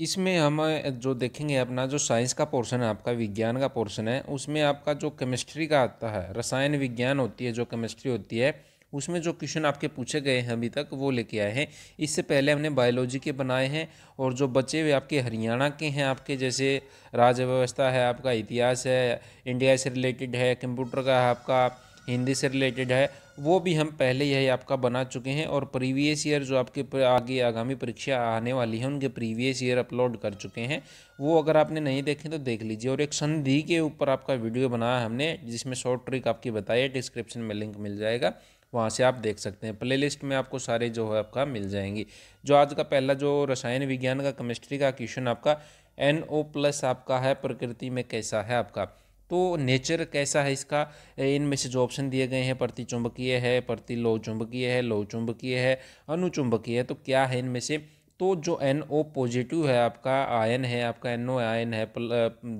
इसमें हम जो देखेंगे अपना जो साइंस का पोर्शन है आपका विज्ञान का पोर्शन है उसमें आपका जो केमिस्ट्री का आता है रसायन विज्ञान होती है जो केमिस्ट्री होती है उसमें जो क्वेश्चन आपके पूछे गए हैं अभी तक वो लेके आए हैं इससे पहले हमने बायोलॉजी के बनाए हैं और जो बचे हुए आपके हरियाणा के हैं आपके जैसे राज्य व्यवस्था है आपका इतिहास है इंडिया से रिलेटेड है कंप्यूटर का है आपका हिंदी से रिलेटेड है वो भी हम पहले यही आपका बना चुके हैं और प्रीवियस ईयर जो आपके आगे आगामी परीक्षा आने वाली है उनके प्रीवियस ईयर अपलोड कर चुके हैं वो अगर आपने नहीं देखे तो देख लीजिए और एक संधि के ऊपर आपका वीडियो बनाया हमने जिसमें शॉर्ट ट्रिक आपकी बताई है डिस्क्रिप्शन में लिंक मिल जाएगा वहाँ से आप देख सकते हैं प्लेलिस्ट में आपको सारे जो है आपका मिल जाएंगी जो आज का पहला जो रसायन विज्ञान का केमिस्ट्री का क्वेश्चन आपका एन ओ प्लस आपका है प्रकृति में कैसा है आपका तो नेचर कैसा है इसका इनमें से जो ऑप्शन दिए गए हैं प्रति चुंबकीय है प्रति लोह चुंबकीय है लोह चुंबकीय है अनुचुंबकीय है तो क्या है इनमें से तो जो एन ओ पॉजिटिव है आपका आयन है आपका एन ओ आयन है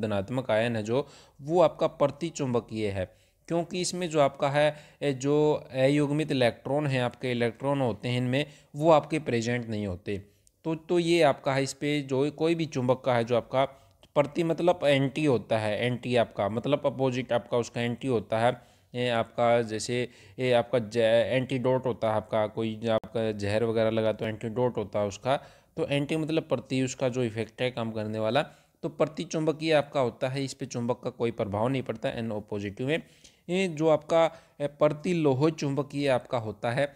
धनात्मक आयन है जो वो आपका प्रति चुंबकीय है क्योंकि इसमें जो आपका है जो अयुग्मित इलेक्ट्रॉन है आपके इलेक्ट्रॉन होते हैं इनमें वो आपके प्रेजेंट नहीं होते तो तो ये आपका है इस पर जो कोई भी चुंबक का है जो आपका प्रति मतलब एंटी होता है एंटी आपका मतलब अपोजिट आपका उसका एंटी होता है ये आपका जैसे ये आपका एंटीडोट होता है आपका कोई आपका जहर वगैरह लगा तो एंटीडोट होता है उसका तो एंटी मतलब प्रति उसका जो इफेक्ट है काम करने वाला तो प्रति चुंबकीय आपका होता है इस पे चुंबक का कोई प्रभाव नहीं पड़ता एन ओपोजिटिव में ये जो आपका प्रति चुंबक चुंबकीय आपका होता है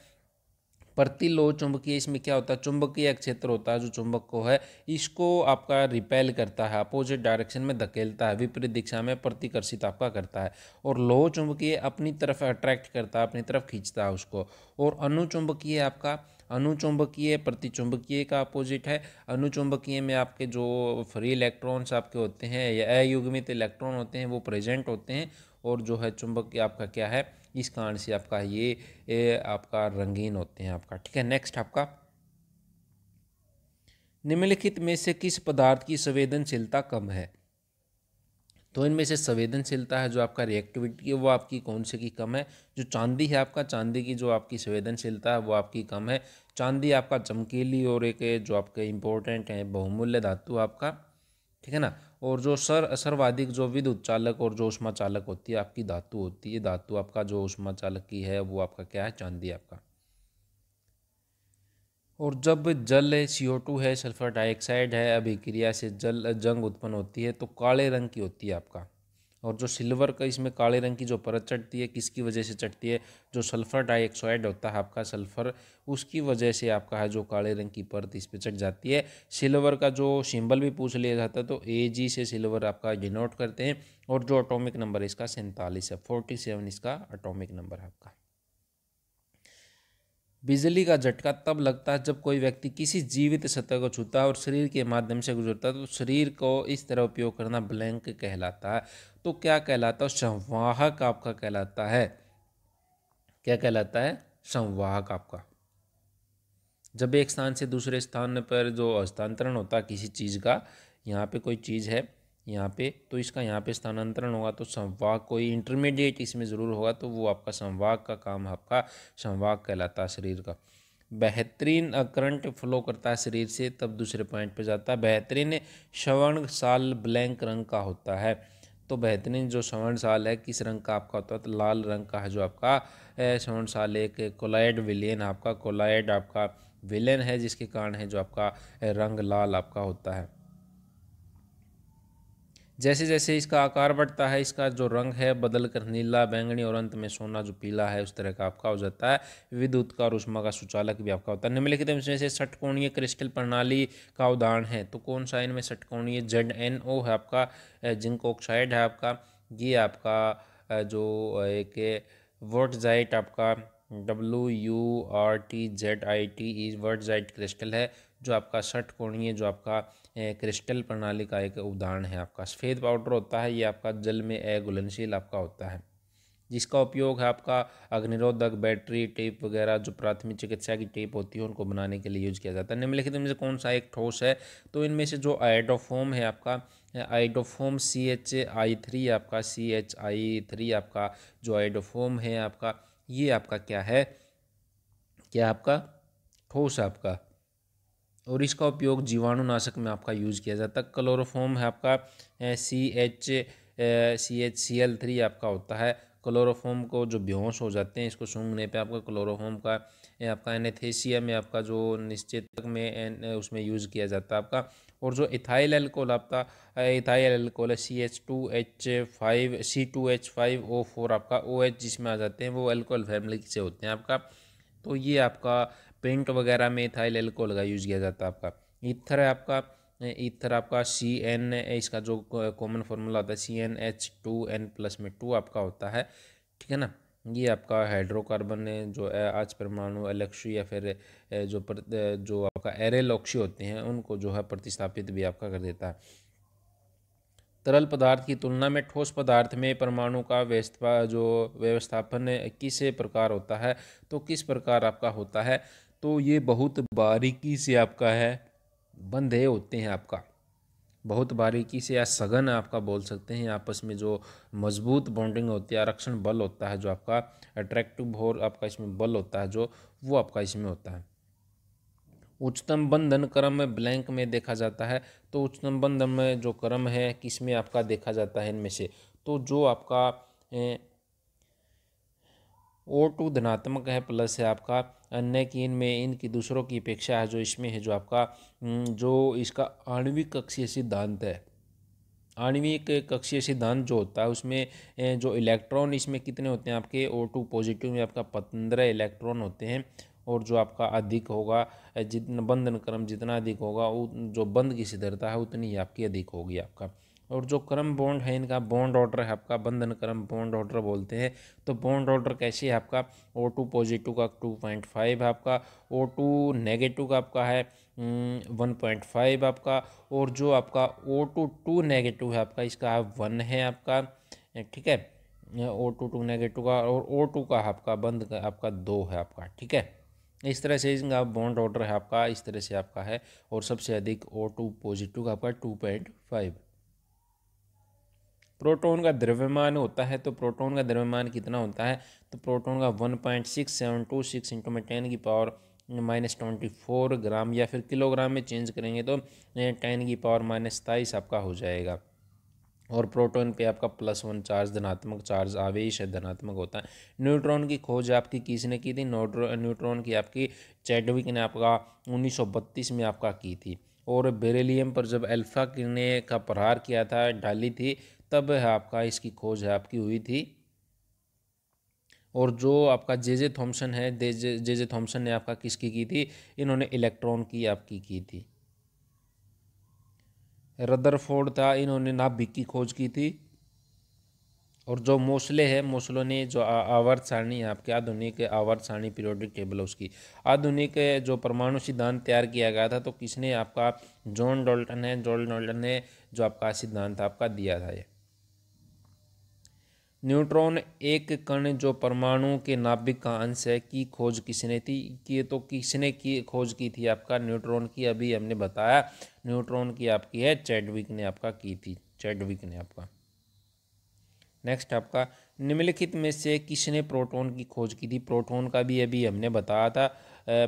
प्रतिलोह चुंबकीय इसमें क्या होता है चुंबकीय क्षेत्र होता है जो चुंबक को है इसको आपका रिपेल करता है अपोजिट डायरेक्शन में धकेलता है विपरीत दिशा में प्रतिकर्षित आपका करता है और लोह चुंबकीय अपनी तरफ अट्रैक्ट करता है अपनी तरफ खींचता है उसको और अनुचुंबकीय आपका अनुचुंबकीय प्रतिचुंबकीय का अपोजिट है अनुचुंबकीय में आपके जो फ्री इलेक्ट्रॉन्स आपके होते हैं या अयुग्मित इलेक्ट्रॉन होते हैं वो प्रेजेंट होते हैं और जो है चुंबकीय आपका क्या है इस कारण से आपका ये ए, आपका रंगीन होते हैं आपका ठीक है नेक्स्ट आपका निम्नलिखित में से किस पदार्थ की संवेदनशीलता कम है तो इनमें से संवेदनशीलता है जो आपका रिएक्टिविटी है वो आपकी कौन से की कम है जो चांदी है आपका चांदी की जो आपकी संवेदनशीलता है वो आपकी कम है चांदी आपका चमकीली और एक जो आपके इम्पोर्टेंट है बहुमूल्य धातु आपका ठीक है ना और जो सर सर्वाधिक जो विद्युत चालक और जो उष्मा चालक होती है आपकी धातु होती है धातु आपका जो उष्मा चालक की है वो आपका क्या है चांदी आपका और जब जल है टू है सल्फर डाइऑक्साइड है अभिक्रिया से जल जंग उत्पन्न होती है तो काले रंग की होती है आपका और जो सिल्वर का इसमें काले रंग की जो परत चढ़ती है किसकी वजह से चढ़ती है जो सल्फ़र डाइऑक्साइड होता है आपका सल्फ़र उसकी वजह से आपका है जो काले रंग की परत इस पर चट जाती है सिल्वर का जो सिंबल भी पूछ लिया जाता है तो ए जी से सिल्वर आपका डिनोट करते हैं और जो अटोमिक नंबर है इसका सैंतालीस है फोर्टी सेवन इसका अटोमिक नंबर है आपका बिजली का झटका तब लगता है जब कोई व्यक्ति किसी जीवित सतह को छूता है और शरीर के माध्यम से गुजरता है तो शरीर को इस तरह उपयोग करना ब्लैंक कहलाता है तो क्या कहलाता है संवाहक आपका कहलाता है क्या कहलाता है संवाहक आपका जब एक स्थान से दूसरे स्थान पर जो हस्तांतरण होता है किसी चीज़ का यहाँ पे कोई चीज़ है यहाँ पे तो इसका यहाँ पे स्थानांतरण होगा तो संवाह कोई इंटरमीडिएट इसमें ज़रूर होगा तो वो आपका संवाह का काम आपका संवाह कहलाता है शरीर का बेहतरीन करंट फ्लो करता है शरीर से तब दूसरे पॉइंट पे जाता है बेहतरीन श्रवण साल ब्लैंक रंग का होता है तो बेहतरीन जो स्वर्ण साल है किस रंग का आपका होता है तो लाल रंग का है जो आपका स्वर्ण साल एक कोलाइड विलियन आपका कोलाइड आपका विलेन है जिसके कारण है जो आपका रंग लाल आपका होता है जैसे जैसे इसका आकार बढ़ता है इसका जो रंग है बदल कर नीला बैंगनी और अंत में सोना जो पीला है उस तरह का आपका हो जाता है विद्युत का और उष्मा का सुचालक भी आपका होता है निम्नलिखित तो इसमें से षटकोणीय क्रिस्टल प्रणाली का उदाहरण है तो कौन सा इनमें षटकोणीय जेड एन ओ है आपका जिंक ऑक्साइड है आपका ये आपका जो एक वोट जाइट आपका W U R T Z I T E wurtzite crystal है जो आपका षटकोणीय जो आपका क्रिस्टल प्रणाली का एक उदाहरण है आपका सफ़ेद पाउडर होता है ये आपका जल में अघुलनशील आपका होता है जिसका उपयोग है आपका अग्निरोधक बैटरी टेप वगैरह जो प्राथमिक चिकित्सा की टेप होती है उनको बनाने के लिए यूज किया जाता है निम्नलिखित में से कौन सा एक ठोस है तो इनमें से जो आइडोफोम है आपका iodoform C H I three आपका सी एच आई थ्री आपका जो आइडोफोम है आपका ये आपका क्या है क्या आपका ठोस आपका और इसका उपयोग जीवाणुनाशक में आपका यूज़ किया जाता है क्लोरोफॉम है आपका C H C H C L three आपका होता है क्लोरोफॉम को जो बेहोश हो जाते हैं इसको सूंघने पे आपका क्लोरोफॉम का आपका एनेथेसिया में आपका जो निश्चेतक में उसमें यूज़ किया जाता है आपका और जो इथाइल एल्कोल आपका इथाइल एल्कोल है C H two H five C two H five O four आपका ओ एच जिसमें आ जाते हैं वो एल्कोल फैमिली से होते हैं आपका तो ये आपका पेंट वगैरह में इथाइल एल्कोहल का यूज किया जाता है आपका ईथर है आपका ईथर आपका सी एन इसका जो कॉमन फॉर्मूला होता है C N H two N plus में टू आपका होता है ठीक है ना ये आपका हाइड्रोकार्बन जो आज परमाणु एलेक्सी या फिर जो पर, जो आपका एरेलॉक्सी होते हैं उनको जो है प्रतिस्थापित भी आपका कर देता है तरल पदार्थ की तुलना में ठोस पदार्थ में परमाणु का व्यवस्था जो व्यवस्थापन किस प्रकार होता है तो किस प्रकार आपका होता है तो ये बहुत बारीकी से आपका है बंधे होते हैं आपका बहुत बारीकी से या सघन आपका बोल सकते हैं आपस में जो मजबूत बॉन्डिंग होती है आरक्षण बल होता है जो आपका अट्रैक्टिव भोर आपका इसमें बल होता है जो वो आपका इसमें होता है उच्चतम बंधन क्रम में ब्लैंक में देखा जाता है तो उच्चतम बंधन में जो क्रम है किस में आपका देखा जाता है इनमें से तो जो आपका ओ टू धनात्मक है प्लस है आपका अन्य की इनमें इनकी दूसरों की अपेक्षा है जो इसमें है जो आपका जो इसका आणविक कक्षीय सिद्धांत है आणविक कक्षीय सिद्धांत जो होता है उसमें जो इलेक्ट्रॉन इसमें कितने होते हैं आपके ओ टू पॉजिटिव में आपका पंद्रह इलेक्ट्रॉन होते हैं और जो आपका अधिक होगा जितना बंधन क्रम जितना अधिक होगा वो जो बंद की सिद्धरता है उतनी ही आपकी अधिक होगी आपका और जो क्रम बॉन्ड है इनका बॉन्ड ऑर्डर है आपका बंधन क्रम बॉन्ड ऑर्डर बोलते हैं तो बॉन्ड ऑर्डर कैसे है आपका ओ टू पॉजिटिव का टू पॉइंट फाइव आपका ओ टू नेगेटिव का आपका है वन पॉइंट फाइव आपका और जो आपका ओ टू टू नेगेटिव है आपका इसका वन है आपका ठीक है ओ टू टू नेगेटिव का और ओ टू का आपका बंद का आपका दो है आपका ठीक है इस तरह से इसका बॉन्ड ऑर्डर है आपका इस तरह से आपका है और सबसे अधिक ओ टू पॉजिटिव का आपका टू पॉइंट फाइव प्रोटॉन का द्रव्यमान होता है तो प्रोटॉन का द्रव्यमान कितना होता है तो प्रोटॉन का one point six seven two six into में टेन की power minus twenty four gram या फिर किलोग्राम में चेंज करेंगे तो टेन की पावर माइनस सताईस आपका हो जाएगा और प्रोटॉन पे आपका प्लस वन चार्ज धनात्मक चार्ज आवेश धनात्मक होता है न्यूट्रॉन की खोज आपकी किसने की थी न्यूट्रॉन की आपकी चैडविक ने आपका उन्नीस में आपका की थी और बेरेलीम पर जब अल्फा किरने का प्रहार किया था डाली थी तब है आपका इसकी खोज है आपकी हुई थी और जो आपका जे जे थॉम्सन है जे जे थॉम्सन ने आपका किसकी की थी इन्होंने इलेक्ट्रॉन की आपकी की थी रदरफोर्ड था इन्होंने नाभिक की खोज की थी और जो मोसले है मोसलों ने जो आवर्त सारणी है आपके आधुनिक आवर्त सारणी पीरियोडिक टेबल उसकी आधुनिक जो परमाणु सिद्धांत तैयार किया गया था तो किसने आपका जॉन डोल्टन है जॉन डोल्टन ने जो आपका सिद्धांत आपका दिया था ये न्यूट्रॉन एक कण जो परमाणु के नाभिक का अंश है की खोज किसने थी कि तो किसने की खोज की थी आपका न्यूट्रॉन की अभी हमने बताया न्यूट्रॉन की आपकी है चैडविक ने आपका की थी चैडविक ने आपका नेक्स्ट आपका निम्नलिखित में से किसने प्रोटॉन की खोज की थी प्रोटॉन का भी अभी हमने बताया था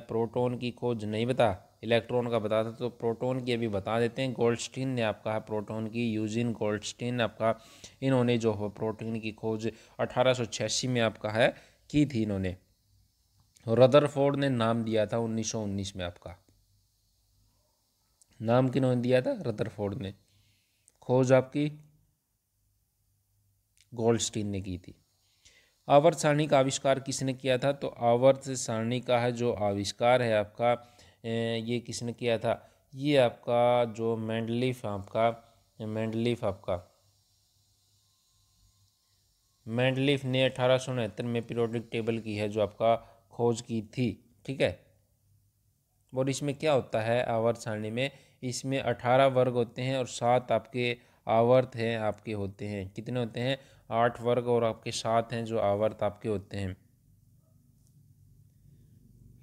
प्रोटॉन की खोज नहीं बता इलेक्ट्रॉन का बता था तो प्रोटॉन की अभी बता देते हैं गोल्डस्टीन ने आपका प्रोटोन प्रोटॉन की यूजिन गोल्डस्टीन आपका इन्होंने जो है प्रोटीन की खोज अठारह में आपका है की थी इन्होंने रदरफोर्ड ने नाम दिया था 1919 में आपका नाम किन्होंने दिया था रदरफोर्ड ने खोज आपकी गोल्डस्टीन ने की थी आवर्त सारणी का आविष्कार किसने किया था तो आवर्त सारणी का है जो आविष्कार है आपका ये किसने किया था ये आपका जो मैंडलिफ आपका मैंडलिफ आपका मैंडलिफ ने अठारह में पीरियोडिक टेबल की है जो आपका खोज की थी ठीक है और इसमें क्या होता है आवर्त सारणी में इसमें अठारह वर्ग होते हैं और सात आपके आवर्त हैं आपके होते हैं कितने होते हैं आठ वर्ग और आपके सात हैं जो आवर्त आपके होते हैं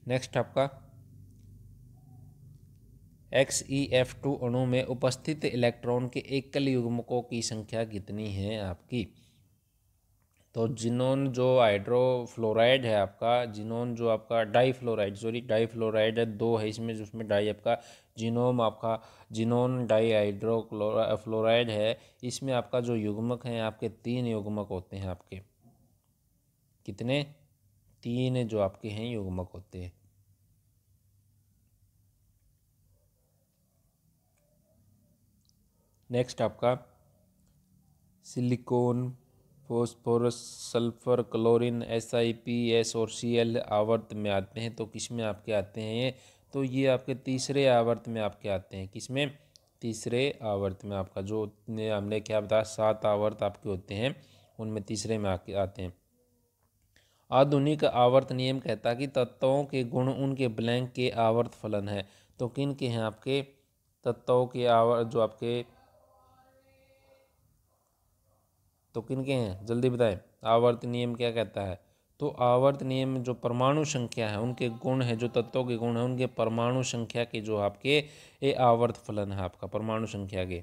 नेक्स्ट आपका एक्स ई एफ टू अणु में उपस्थित इलेक्ट्रॉन के एकल युग्मकों की संख्या कितनी है आपकी तो जिनोन जो हाइड्रोफ्लोराइड है आपका जिनोन जो आपका डाई फ्लोराइड सॉरी फ्लोराइड है दो है इसमें जिसमें डाई आपका जिनोम आपका जिनोन डाई फ्लोराइड है इसमें आपका जो युग्मक हैं आपके तीन युग्मक होते हैं आपके कितने तीन जो आपके हैं युग्मक होते हैं नेक्स्ट आपका silicon phosphorus sulphur chlorine S I P S और सी एल आवर्त में आते हैं तो किस में आपके आते हैं ये तो ये आपके तीसरे आवर्त में आपके आते हैं किस में तीसरे आवर्त में आपका जो हमने क्या बताया सात आवर्त आपके होते हैं उनमें तीसरे में आके आते हैं आधुनिक आवर्त नियम कहता है कि तत्वों के गुण उनके ब्लैंक के आवर्त फलन है तो किन के हैं आपके तत्वों के आवर्त जो आपके तो किन के हैं जल्दी बताएं आवर्त नियम क्या कहता है तो आवर्त नियम में जो परमाणु संख्या है उनके गुण है जो तत्वों के गुण है उनके परमाणु संख्या के जो आपके ये आवर्त फलन है आपका परमाणु संख्या के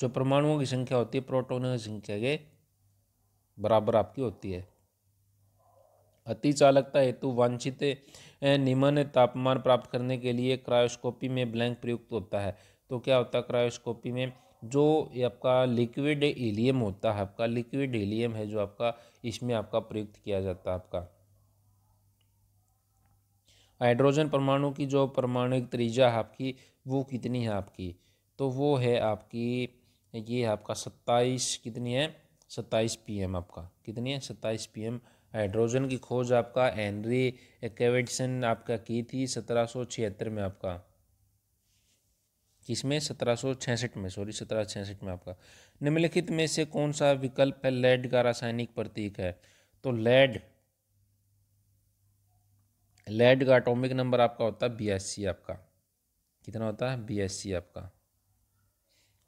जो परमाणुओं की संख्या होती है प्रोटोनों की संख्या के बराबर आपकी होती है अति चालकता हेतु वांछित निम्न तापमान प्राप्त करने के लिए क्रायोस्कोपी में ब्लैंक प्रयुक्त होता है तो क्या होता है क्रायोस्कोपी में जो आपका लिक्विड एलियम होता है आपका लिक्विड एलियम है जो आपका इसमें आपका प्रयुक्त किया जाता है आपका हाइड्रोजन परमाणु की जो परमाणुिक त्रिज्या है आपकी वो कितनी है आपकी तो वो है आपकी ये है आपका सत्ताईस कितनी है सत्ताईस पीएम आपका कितनी है सत्ताईस पीएम हाइड्रोजन की खोज आपका एनरी केवेडसन आपका की थी सत्रह में आपका में सत्रह में सॉरी सत्रह में आपका निम्नलिखित में से कौन सा विकल्प है लेड का रासायनिक प्रतीक है तो लेड लेड का एटॉमिक नंबर आपका होता है बी आपका कितना होता है बी आपका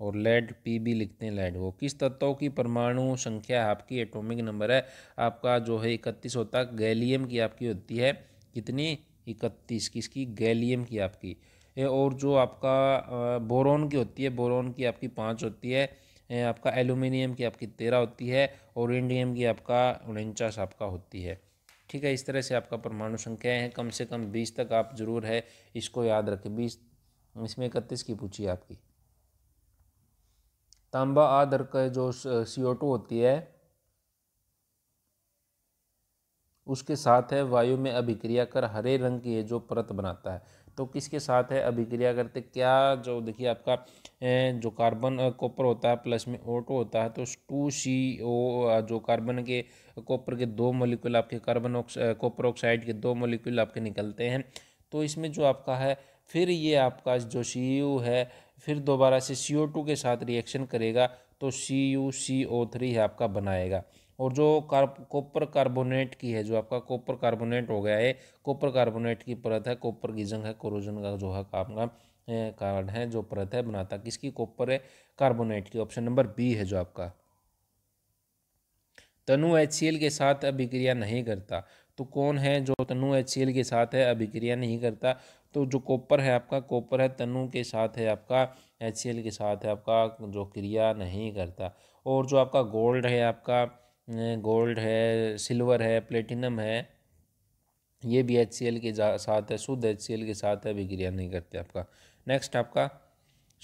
और लेड पी भी लिखते हैं लेड वो किस तत्वों की परमाणु संख्या आपकी एटॉमिक नंबर है आपका जो है इकतीस होता है गैलियम की आपकी होती है कितनी इकतीस किसकी गैलियम की आपकी और जो आपका बोरोन की होती है बोरोन की आपकी पाँच होती है आपका एल्यूमिनियम की आपकी तेरह होती है और इंडियम की आपका उनचास आपका होती है ठीक है इस तरह से आपका परमाणु संख्या है कम से कम बीस तक आप जरूर है इसको याद रखें बीस इसमें इकतीस की पूछी आपकी तांबा आदर का जो सी होती है उसके साथ है वायु में अभिक्रिया कर हरे रंग की जो परत बनाता है तो किसके साथ है अभिक्रिया करते क्या जो देखिए आपका जो कार्बन कॉपर होता है प्लस में ओटो होता है तो टू सी ओ जो कार्बन के कॉपर के दो मोलिक्यूल आपके कार्बन कॉपर ऑक्साइड के दो मोलिक्यूल आपके निकलते हैं तो इसमें जो आपका है फिर ये आपका जो सी यू है फिर दोबारा से सी ओ टू के साथ रिएक्शन करेगा तो सी यू सी ओ थ्री आपका बनाएगा और जो कार्ब कॉपर कार्बोनेट की है जो आपका कॉपर कार्बोनेट हो गया है कॉपर कार्बोनेट की परत है कॉपर की जंग है कोरोजन का जो है काम का कार्ड है जो परत है बनाता किसकी कॉपर है कार्बोनेट की ऑप्शन नंबर बी है जो आपका तनु एच के साथ अभिक्रिया नहीं करता तो कौन है जो तनु एच के साथ है अभिक्रिया नहीं करता तो जो कॉपर है आपका कॉपर है तनु के साथ है आपका एच के साथ है आपका जो क्रिया नहीं करता और जो आपका गोल्ड है आपका गोल्ड है सिल्वर है प्लेटिनम है ये भी एच के साथ है शुद्ध एच के साथ है अभिक्रिया नहीं करते आपका नेक्स्ट आपका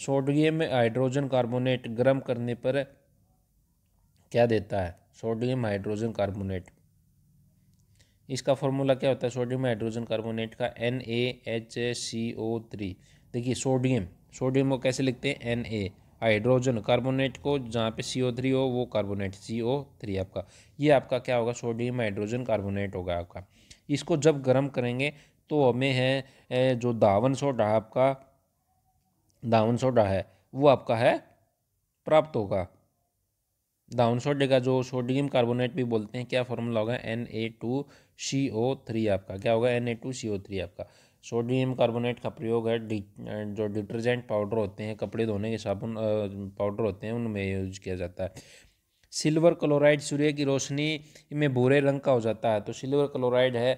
सोडियम हाइड्रोजन कार्बोनेट गर्म करने पर क्या देता है सोडियम हाइड्रोजन कार्बोनेट इसका फॉर्मूला क्या होता है सोडियम हाइड्रोजन कार्बोनेट का N A H C O three देखिए सोडियम सोडियम को कैसे लिखते हैं एन ए हाइड्रोजन कार्बोनेट को जहाँ पे सी ओ थ्री हो वो कार्बोनेट सी ओ थ्री आपका ये आपका क्या होगा सोडियम हाइड्रोजन कार्बोनेट होगा आपका इसको जब गर्म करेंगे तो हमें है जो दावन सोडा आपका दावन सोडा है वो आपका है प्राप्त होगा दावन सोडे का जो सोडियम कार्बोनेट भी बोलते हैं क्या फॉर्मूला होगा N A two C O three आपका क्या होगा N A two C O three आपका सोडियम कार्बोनेट का प्रयोग है डि, जो डिटर्जेंट पाउडर होते हैं कपड़े धोने के साबुन पाउडर होते हैं उनमें यूज किया जाता है सिल्वर क्लोराइड सूर्य की रोशनी में भूरे रंग का हो जाता है तो सिल्वर क्लोराइड है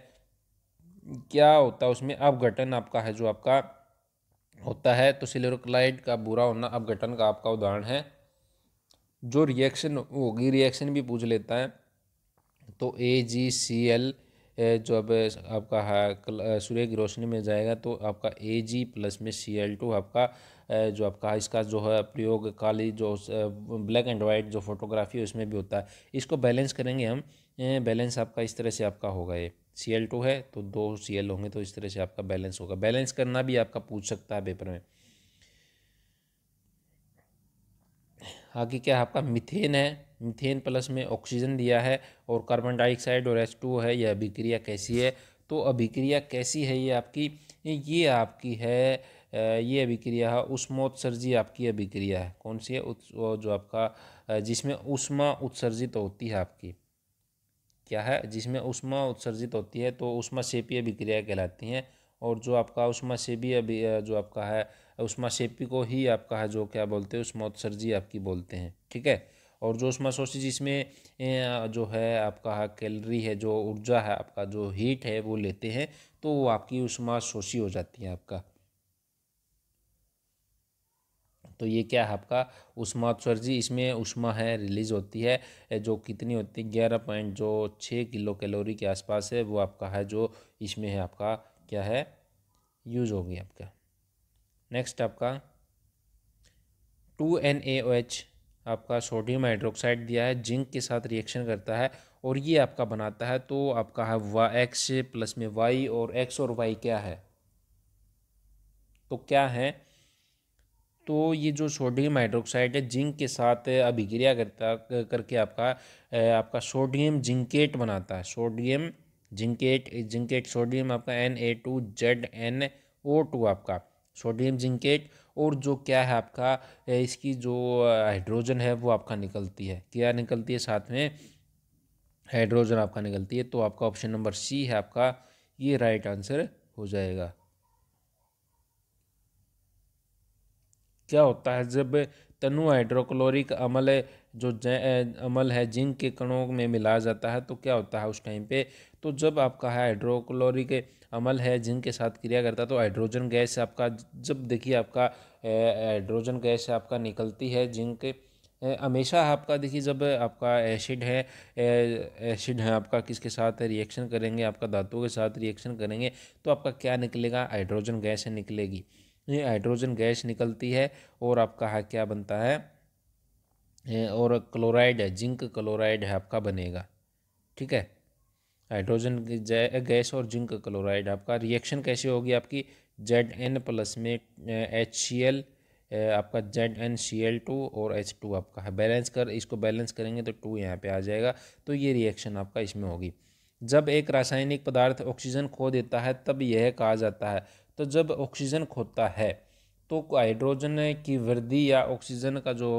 क्या होता है उसमें अपघटन आपका है जो आपका होता है तो सिल्वर क्लोराइड का बुरा होना अपघटन का आपका उदाहरण है जो रिएक्शन होगी रिएक्शन भी पूछ लेता है तो ए जी सी एल जो अब आपका सूर्य की रोशनी में जाएगा तो आपका ए जी प्लस में सी एल टू आपका जो आपका इसका जो है प्रयोग काली जो ब्लैक एंड वाइट जो फोटोग्राफी है उसमें भी होता है इसको बैलेंस करेंगे हम बैलेंस आपका इस तरह से आपका होगा ये सी एल टू है तो दो सी एल होंगे तो इस तरह से आपका बैलेंस होगा बैलेंस करना भी आपका पूछ सकता है पेपर में आगे क्या आपका मिथेन है मीथेन प्लस में ऑक्सीजन दिया है और कार्बन डाइऑक्साइड और एच टू है यह अभिक्रिया कैसी है तो अभिक्रिया कैसी है ये आपकी ये आपकी है ये अभिक्रिया है उष्मोत्सर्जी आपकी अभिक्रिया है कौन सी है जो आपका जिसमें उष्मा उत्सर्जित होती है आपकी क्या है जिसमें उष्मा उत्सर्जित होती है तो उष्मा सेपी अभिक्रिया कहलाती हैं और जो आपका उष्मा सेपी अभी जो आपका है उष्मा सेपी को ही आपका है जो क्या बोलते हैं उष्मोत्सर्जी आपकी बोलते हैं ठीक है और जो ओस्मासोसिस इसमें जो है आपका कैलरी है जो ऊर्जा है आपका जो हीट है वो लेते हैं तो वो आपकी ओस्मासोसी हो जाती है आपका तो ये क्या है आपका उष्मा उत्सर्जी इसमें उष्मा है रिलीज होती है जो कितनी होती है ग्यारह पॉइंट जो छः किलो कैलोरी के आसपास है वो आपका है जो इसमें है आपका क्या है यूज होगी आपका नेक्स्ट आपका two N A O H आपका सोडियम हाइड्रोक्साइड दिया है जिंक के साथ रिएक्शन करता है और ये आपका बनाता है तो आपका है वा एक्स प्लस में वाई और एक्स और वाई क्या है तो क्या है तो ये जो सोडियम हाइड्रोक्साइड है जिंक के साथ अभिक्रिया करता करके आपका आपका सोडियम जिंकेट बनाता है सोडियम जिंकेट जिंकेट सोडियम आपका N A two Z N O two आपका सोडियम जिंकेट और जो क्या है आपका इसकी जो हाइड्रोजन है वो आपका निकलती है क्या निकलती है साथ में हाइड्रोजन आपका निकलती है तो आपका ऑप्शन नंबर सी है आपका ये राइट आंसर हो जाएगा क्या होता है जब तनु हाइड्रोक्लोरिक अमल जो अमल है जिंक के कणों में मिलाया जाता है तो क्या होता है उस टाइम पे तो जब आपका हाइड्रोक्लोरिक अमल है जिंक के साथ क्रिया करता है तो हाइड्रोजन गैस आपका जब देखिए आपका हाइड्रोजन गैस आपका निकलती है जिंक हमेशा आपका देखिए जब आपका एसिड है एसिड है आपका किसके साथ रिएक्शन करेंगे आपका धातुओं के साथ रिएक्शन करेंगे तो आपका क्या निकलेगा हाइड्रोजन गैस निकलेगी हाइड्रोजन गैस निकलती है और आपका हाँ क्या बनता है और क्लोराइड है जिंक क्लोराइड है आपका बनेगा ठीक है हाइड्रोजन गैस और जिंक क्लोराइड आपका रिएक्शन कैसे होगी आपकी जेड एन प्लस में एच सी एल आपका Z N C L two और एच टू आपका है बैलेंस कर इसको बैलेंस करेंगे तो टू यहाँ पे आ जाएगा तो ये रिएक्शन आपका इसमें होगी जब एक रासायनिक पदार्थ ऑक्सीजन खो देता है तब यह कहा जाता है तो जब ऑक्सीजन खोता है तो हाइड्रोजन की वृद्धि या ऑक्सीजन का जो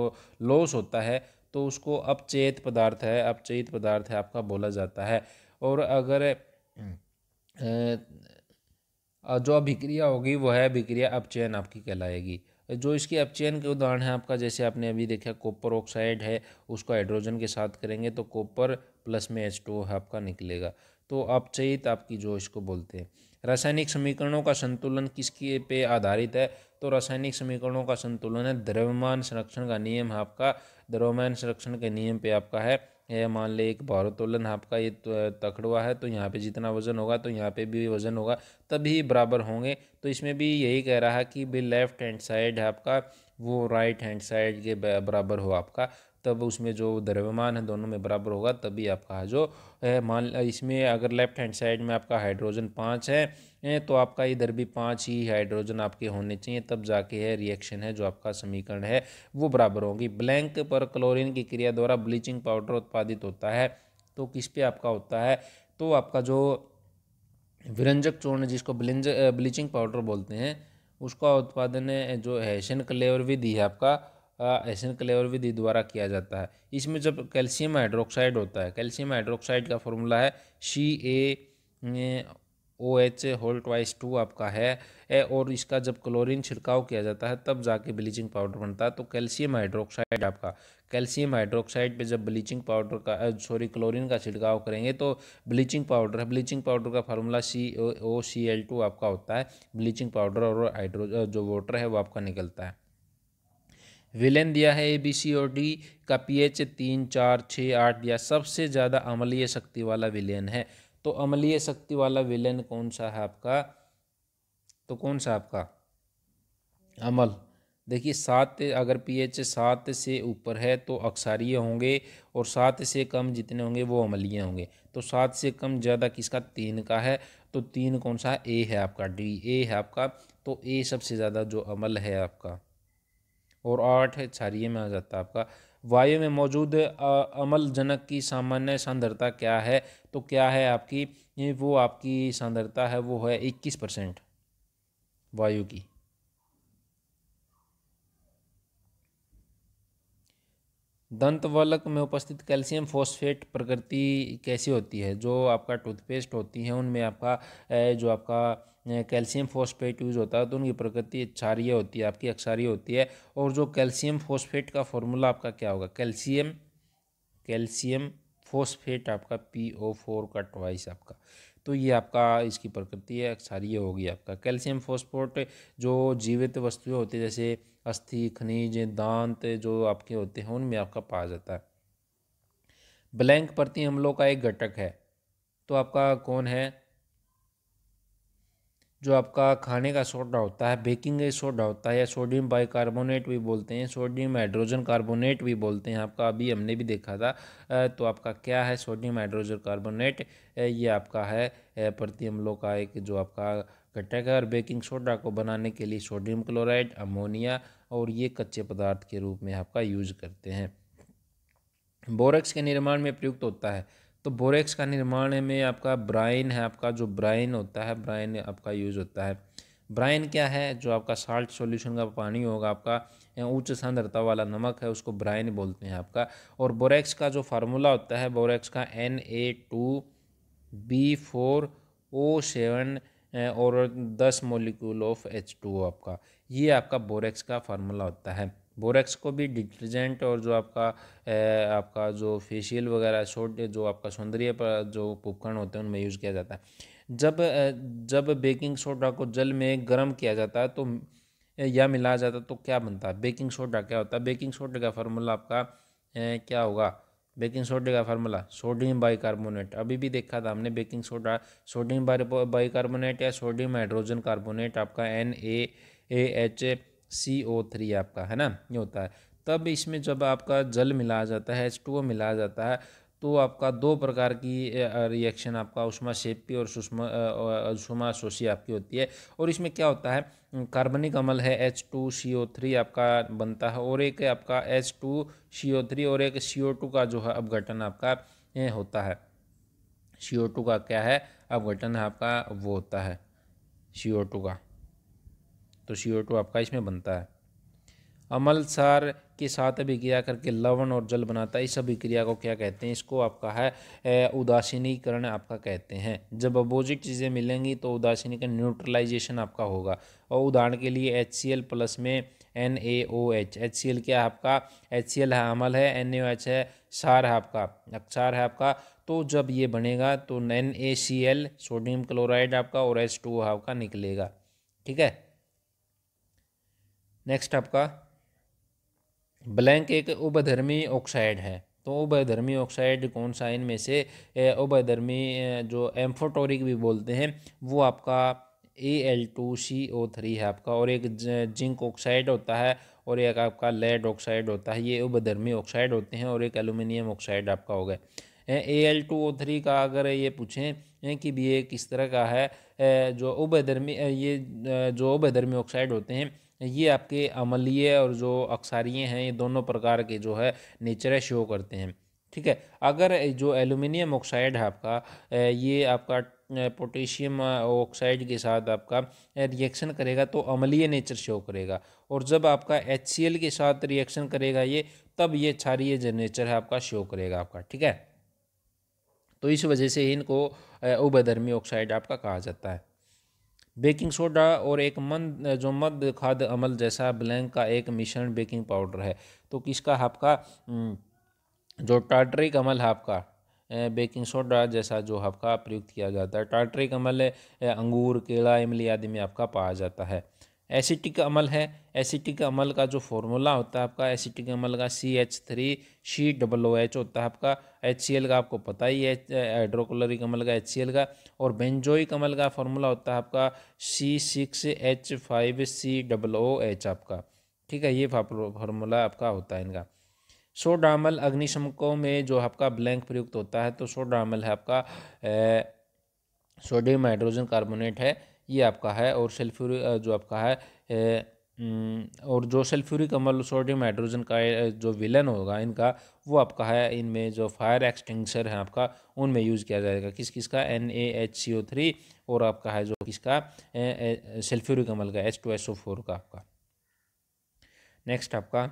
लॉस होता है तो उसको अपचेत पदार्थ है अपचेत पदार्थ है आपका बोला जाता है और अगर जो अभिक्रिया होगी वह है अभिक्रिया अपचयन आपकी कहलाएगी जो इसके अपचयन के उदाहरण है आपका जैसे आपने अभी देखा कॉपर ऑक्साइड है उसको हाइड्रोजन के साथ करेंगे तो कॉपर प्लस में एच टू आपका निकलेगा तो अपचयित आपकी जो इसको बोलते हैं रासायनिक समीकरणों का संतुलन किसके पे आधारित है तो रासायनिक समीकरणों का संतुलन है द्रव्यमान संरक्षण का नियम आपका द्रव्यमान संरक्षण के नियम पे आपका है है मान लें एक भारोत्तोलन आपका ये तखड़वा है तो यहाँ पे जितना वज़न होगा तो यहाँ पे भी वज़न होगा तभी बराबर होंगे तो इसमें भी यही कह रहा है कि भी लेफ़्ट हैंड साइड है आपका वो राइट हैंड साइड के बराबर हो आपका तब उसमें जो द्रव्यमान है दोनों में बराबर होगा तभी आपका जो है मान इसमें अगर लेफ्ट हैंड साइड में आपका हाइड्रोजन पाँच है तो आपका इधर भी पाँच ही हाइड्रोजन आपके होने चाहिए तब जाके है रिएक्शन है जो आपका समीकरण है वो बराबर होगी ब्लैंक पर क्लोरीन की क्रिया द्वारा ब्लीचिंग पाउडर उत्पादित होता है तो किस पे आपका होता है तो आपका जो विरंजक चूर्ण जिसको ब्लिंज ब्लीचिंग पाउडर बोलते हैं उसका उत्पादन जो हैशन क्लेवर विधि है आपका एसिन क्लेवर विधि द्वारा किया जाता है इसमें जब कैल्शियम हाइड्रोक्साइड होता है कैल्शियम हाइड्रोक्साइड का फॉर्मूला है C A O H whole twice two आपका है और इसका जब क्लोरीन छिड़काव किया जाता है तब जाके ब्लीचिंग पाउडर बनता है तो कैल्शियम हाइड्रोक्साइड आपका कैल्शियम हाइड्रोक्साइड पे जब ब्लीचिंग पाउडर का सॉरी क्लोरीन का छिड़काव करेंगे तो ब्लीचिंग पाउडर है ब्लीचिंग पाउडर का formula C O C L two आपका होता है ब्लीचिंग पाउडर और हाइड्रो जो वाटर है वो आपका निकलता है विलेन दिया है ए बी सी और डी का पीएच तीन चार छः आठ दिया सबसे ज़्यादा अमलीय शक्ति वाला विलेन है तो अमलीय शक्ति वाला विलेन कौन सा है आपका तो कौन सा आपका अमल देखिए सात अगर पीएच सात से ऊपर है तो अक्सारीय होंगे और सात से कम जितने होंगे वो अमलीय होंगे तो सात से कम ज़्यादा किसका तीन का है तो तीन कौन सा ए है आपका डी ए है आपका तो ए सबसे ज़्यादा जो अमल है आपका और आठ क्षारिय में आ जाता है आपका वायु में मौजूद अमलजनक की सामान्य सांद्रता क्या है तो क्या है आपकी वो आपकी सांद्रता है वो है इक्कीस परसेंट वायु की दंतवलक में उपस्थित कैल्शियम फॉस्फेट प्रकृति कैसी होती है जो आपका टूथपेस्ट होती है उनमें आपका जो आपका कैल्शियम फॉस्फेट यूज़ होता है तो उनकी प्रकृति क्षारिय होती है आपकी अक्षारीय होती है और जो कैल्शियम फॉस्फेट का फॉर्मूला आपका क्या होगा कैल्शियम कैल्शियम फॉस्फेट आपका पी ओ फोर का ट्वाइस आपका तो ये आपका इसकी प्रकृति है अक्षारीय होगी आपका कैल्शियम फॉस्फोट जो जीवित वस्तुएं होती है जैसे अस्थि खनिज दांत जो आपके होते हैं उनमें आपका पाया जाता है ब्लैंक प्रति हम लोग का एक घटक है तो आपका कौन है जो आपका खाने का सोडा होता है बेकिंग सोडा होता है या सोडियम बाइकार्बोनेट भी बोलते हैं सोडियम हाइड्रोजन कार्बोनेट भी बोलते हैं आपका अभी हमने भी देखा था तो आपका क्या है सोडियम हाइड्रोजन कार्बोनेट ये आपका है प्रति अम्लों का एक जो आपका घटक है और बेकिंग सोडा को बनाने के लिए सोडियम क्लोराइड अमोनिया और ये कच्चे पदार्थ के रूप में आपका यूज करते हैं बोरेक्स के निर्माण में प्रयुक्त होता है तो बोरेक्स का निर्माण में आपका ब्राइन है आपका जो ब्राइन होता है ब्राइन आपका यूज़ होता है ब्राइन क्या है जो आपका साल्ट सॉल्यूशन का पानी होगा आपका उच्च सांद्रता वाला नमक है उसको ब्राइन बोलते हैं आपका और बोरेक्स का जो फार्मूला होता है बोरेक्स का N A two B four O seven और दस मोलिकूल ऑफ एच टू आपका ये आपका बोरेक्स का फार्मूला होता है बोरेक्स को भी डिटर्जेंट और जो आपका ए, आपका जो फेशियल वगैरह शोट जो आपका सौंदर्य पर जो उपकरण होते हैं उनमें यूज़ किया जाता है जब जब बेकिंग सोडा को जल में गर्म किया जाता है तो या मिलाया जाता तो क्या बनता है बेकिंग सोडा क्या होता है बेकिंग सोडा का फार्मूला आपका ए, क्या होगा बेकिंग सोडे का फार्मूला सोडियम बाइकार्बोनेट अभी भी देखा था हमने बेकिंग सोडा सोडियम बाइकार्बोनेट या सोडियम हाइड्रोजन कार्बोनेट आपका N A A H C O three आपका है ना ये होता है तब इसमें जब आपका जल मिला जाता है एच टू ओ मिला जाता है तो आपका दो प्रकार की रिएक्शन आपका उष्मा शेपी और सुषमा सुषमा शोषी आपकी होती है और इसमें क्या होता है कार्बनिक अमल है H two C O three आपका बनता है और एक आपका H two C O three और एक सी ओ टू का जो है अपघटन आपका होता है सी ओ टू का क्या है अपघटन है आपका वो होता है सी ओ टू का तो सी आपका इसमें बनता है अमलसार के साथ अभिक्रिया करके लवण और जल बनाता है इस अभिक्रिया को क्या कहते हैं इसको आपका है उदासीनीकरण आपका कहते हैं जब अपोजिट चीज़ें मिलेंगी तो उदासीनीकरण न्यूट्रलाइजेशन आपका होगा और उदाहरण के लिए एच सी एल प्लस में N A O H H C L क्या है आपका एच सी एल है अमल है एन ए ओ एच है सार है आपका अक्षार है आपका तो जब ये बनेगा तो N A C L sodium chloride आपका और एच टू आपका निकलेगा ठीक है नेक्स्ट आपका ब्लैंक एक उभधर्मी ऑक्साइड है तो उभधर्मी ऑक्साइड कौन सा इनमें से उभधर्मी जो एम्फोटोरिक भी बोलते हैं वो आपका A L two C O three है आपका और एक जिंक ऑक्साइड होता है और एक आपका लेड ऑक्साइड होता है ये उभधर्मी ऑक्साइड होते हैं और एक एलुमिनियम ऑक्साइड आपका होगा A L two O three का अगर ये पूछें कि भी ये किस तरह का है जो उभधर्मी ये जो उभधर्मी ऑक्साइड होते हैं ये आपके अमलीय और जो अक्सारीय हैं ये दोनों प्रकार के जो है नेचर शो करते हैं ठीक है अगर जो एल्यूमिनियम ऑक्साइड है आपका ये आपका पोटेशियम ऑक्साइड के साथ आपका रिएक्शन करेगा तो अमलीय नेचर शो करेगा और जब आपका एच के साथ रिएक्शन करेगा ये तब ये क्षारिय जो नेचर है आपका शो करेगा आपका ठीक है तो इस वजह से इनको उभधर्मी ऑक्साइड आपका कहा जाता है बेकिंग सोडा और एक मंद जो मद खाद्य अमल जैसा ब्लैंक का एक मिश्रण बेकिंग पाउडर है तो किसका आपका जो टाटरिक अमल है आपका बेकिंग सोडा जैसा जो आपका प्रयुक्त किया जाता है टाटरिक अमल अंगूर केला इमली आदि में आपका पाया जाता है एसिटिक अमल है एसिटिक अमल का जो फॉर्मूला होता है आपका एसिटिक अमल का C H three C double O H होता है आपका एच सी एल का आपको पता ही है हाइड्रोक्लोरिक अमल का एच सी एल का और बेंजोइक अमल का फॉर्मूला होता है आपका C six H five C double O H आपका ठीक है ये फार्मूला आपका होता है इनका सोडामल अग्निशमकों में जो आपका ब्लैंक प्रयुक्त होता है तो सोडामल है आपका सोडियम हाइड्रोजन कार्बोनेट है ये आपका है और सल्फ्यूरिक जो आपका है और जो सल्फ्यूरिक अम्ल सोडियम हाइड्रोजन का जो विलन होगा इनका वो आपका है इनमें जो फायर एक्सटेंसर है आपका उनमें यूज़ किया जाएगा किस किस का N A H C O three और आपका है जो किसका सल्फ्यूरिक अम्ल का H two S O four का आपका नेक्स्ट आपका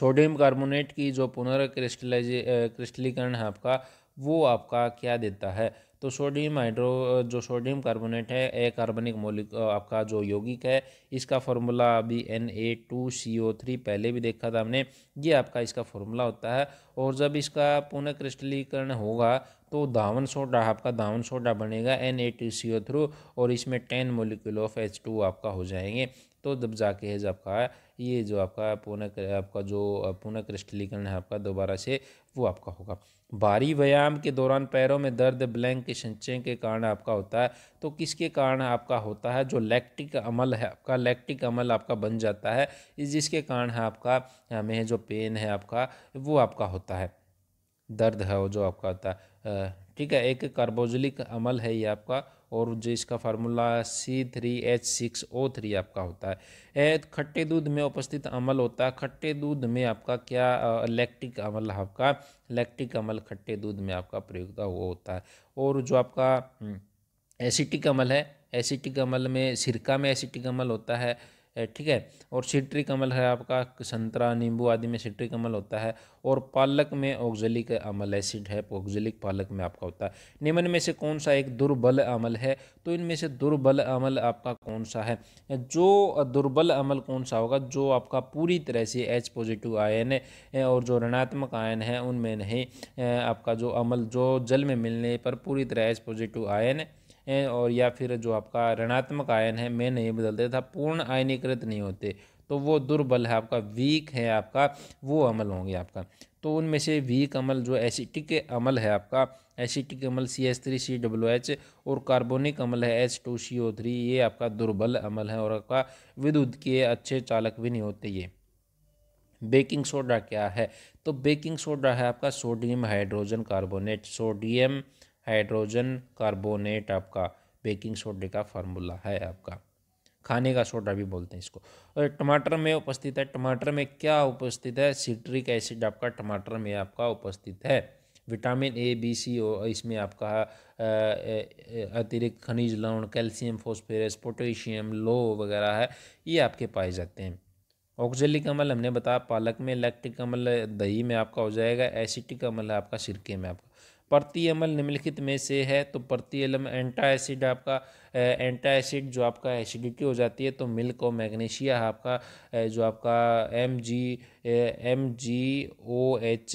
सोडियम कार्बोनेट की जो पुनर्क्रिस्टलाइज क्रिस्टलीकरण है आपका वो आपका क्या देता है तो सोडियम हाइड्रो जो सोडियम कार्बोनेट है ए कार्बनिक मोलिक आपका जो यौगिक है इसका फॉर्मूला अभी N A two C O three पहले भी देखा था हमने ये आपका इसका फॉर्मूला होता है और जब इसका पुनः क्रिस्टलीकरण होगा तो दावन सोडा आपका दावन सोडा बनेगा N A two C O three और इसमें ten molecule of H two आपका हो जाएंगे तो जब जाके है जब का ये जो आपका पुनः आपका जो पुनः क्रिस्टलीकरण है आपका दोबारा से वो आपका होगा भारी व्यायाम के दौरान पैरों में दर्द ब्लैंक के संचय के कारण आपका होता है तो किसके कारण आपका होता है जो लैक्टिक अमल है आपका लैक्टिक अमल आपका बन जाता है जिसके कारण है आपका हमें जो पेन है आपका वो आपका होता है दर्द है वो जो आपका होता है ठीक है एक कार्बोजलिक अमल है ये आपका और जो इसका formula C three H six O three आपका होता है खट्टे दूध में उपस्थित अमल होता है खट्टे दूध में आपका क्या लैक्टिक अमल आपका लैक्टिक अमल खट्टे दूध में आपका प्रयुक्त वो होता है और जो आपका एसिटिक हम्म, अमल है एसिटिक अमल में सिरका में एसिटिक अमल होता है ठीक है और सिट्रिक अमल है आपका संतरा नींबू आदि में सिट्रिक अमल होता है और पालक में ऑक्जलिक अमल एसिड है ऑक्जलिक पालक में आपका होता है निम्न में से कौन सा एक दुर्बल अमल है तो इनमें से दुर्बल अमल आपका कौन सा है जो दुर्बल अमल कौन सा होगा जो आपका पूरी तरह से एच पॉजिटिव आयन और जो ऋणात्मक आयन है उनमें नहीं आपका जो अमल जो जल में मिलने पर पूरी तरह एच पॉजिटिव आयन और या फिर जो आपका ऋणात्मक आयन है में नहीं बदलते तथा पूर्ण आयनीकृत नहीं होते तो वो दुर्बल है आपका वीक है आपका वो अमल होंगे आपका तो उनमें से वीक अमल जो एसिटिक अमल है आपका एसिटिक अमल C S three C W H और कार्बोनिक अमल है H two C O three ये आपका दुर्बल अमल है और आपका विद्युत के अच्छे चालक भी नहीं होते ये बेकिंग सोडा क्या है तो बेकिंग सोडा है आपका sodium hydrogen carbonate sodium hydrogen carbonate आपका बेकिंग सोडे का फार्मूला है आपका खाने का सोडा भी बोलते हैं इसको और टमाटर में उपस्थित है टमाटर में क्या उपस्थित है सिट्रिक एसिड आपका टमाटर में आपका उपस्थित है विटामिन ए बी सी और इसमें आपका अतिरिक्त खनिज लवण कैल्शियम फोस्फेरस पोटेशियम लो वगैरह है ये आपके पाए जाते हैं ऑक्जेलिक अमल हमने बताया पालक में इलेक्ट्रिक अमल दही में आपका हो जाएगा एसिटिक अमल है आपका सिरके में आपका प्रति अमल निम्नलिखित में से है तो प्रति अलम एंटा एसिड आपका एंटा एसिड जो आपका एसिडिटी हो जाती है तो मिल्क और मैग्नीशिया आपका जो आपका M G M G O H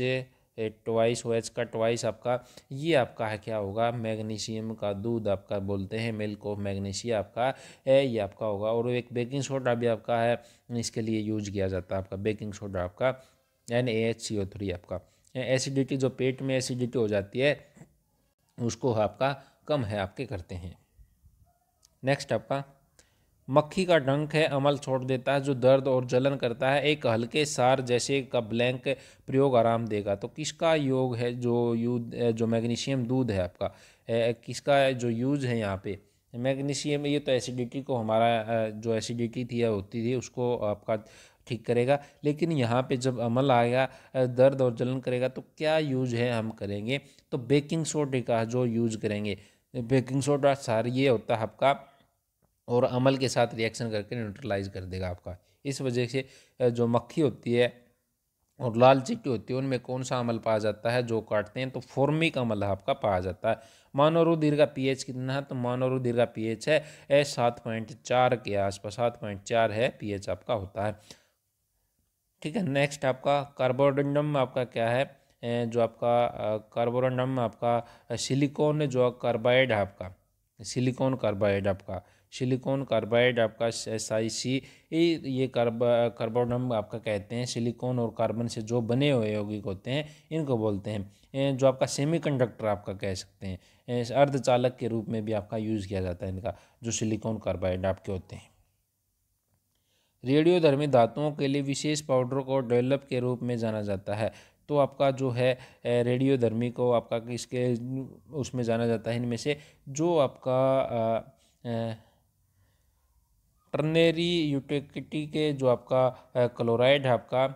twice O H का ट्वाइस आपका ये आपका है क्या होगा मैग्नीशियम का दूध आपका बोलते हैं मिल्क ऑफ मैग्नीशिया आपका है ये आपका होगा और एक बेकिंग सोडा भी आपका है इसके लिए यूज किया जाता है आपका बेकिंग सोडा आपका N A H C O three आपका एसिडिटी जो पेट में एसिडिटी हो जाती है उसको आपका कम है आपके करते हैं नेक्स्ट आपका मक्खी का डंक है अमल छोड़ देता है जो दर्द और जलन करता है एक हल्के सार जैसे का ब्लैंक प्रयोग आराम देगा तो किसका योग है जो यूद जो मैग्नीशियम दूध है आपका किसका जो यूज है यहाँ पे मैग्नीशियम ये तो एसिडिटी को हमारा जो एसिडिटी थी होती थी उसको आपका ठीक करेगा लेकिन यहाँ पे जब अमल आएगा दर्द और जलन करेगा तो क्या यूज है हम करेंगे तो बेकिंग सोडे का जो यूज करेंगे बेकिंग सोडा सार ये होता है आपका और अमल के साथ रिएक्शन करके न्यूट्रलाइज कर देगा आपका इस वजह से जो मक्खी होती है और लाल चिट्टी होती है उनमें कौन सा अमल पाया जाता है जो काटते हैं तो फॉर्मिक अमल आपका पाया जाता है मानोरुधिर का पीएच कितना है तो मानोरुधिर का पीएच है सात पॉइंट चार के आसपास सात पॉइंट चार है पीएच आपका होता है ठीक है नेक्स्ट आपका कार्बोडेंडम आपका क्या है जो आपका कार्बोडेंडम आपका सिलिकॉन जो कार्बाइड है आपका सिलिकॉन कार्बाइड आपका सिलिकॉन कार्बाइड आपका एस आई सी ये कार्ब कार्बोडम आपका कहते हैं सिलिकॉन और कार्बन से जो बने हुए यौगिक होते हैं इनको बोलते हैं जो आपका सेमीकंडक्टर आपका कह सकते हैं अर्धचालक के रूप में भी आपका यूज़ किया जाता है इनका जो सिलिकॉन कार्बाइड आपके होते हैं रेडियोधर्मी धातुओं के लिए विशेष पाउडर को डेवलप के रूप में जाना जाता है तो आपका जो है रेडियोधर्मी को आपका इसके उसमें जाना जाता है इनमें से जो आपका टर्नेरी यूटिकटी के जो आपका क्लोराइड है आपका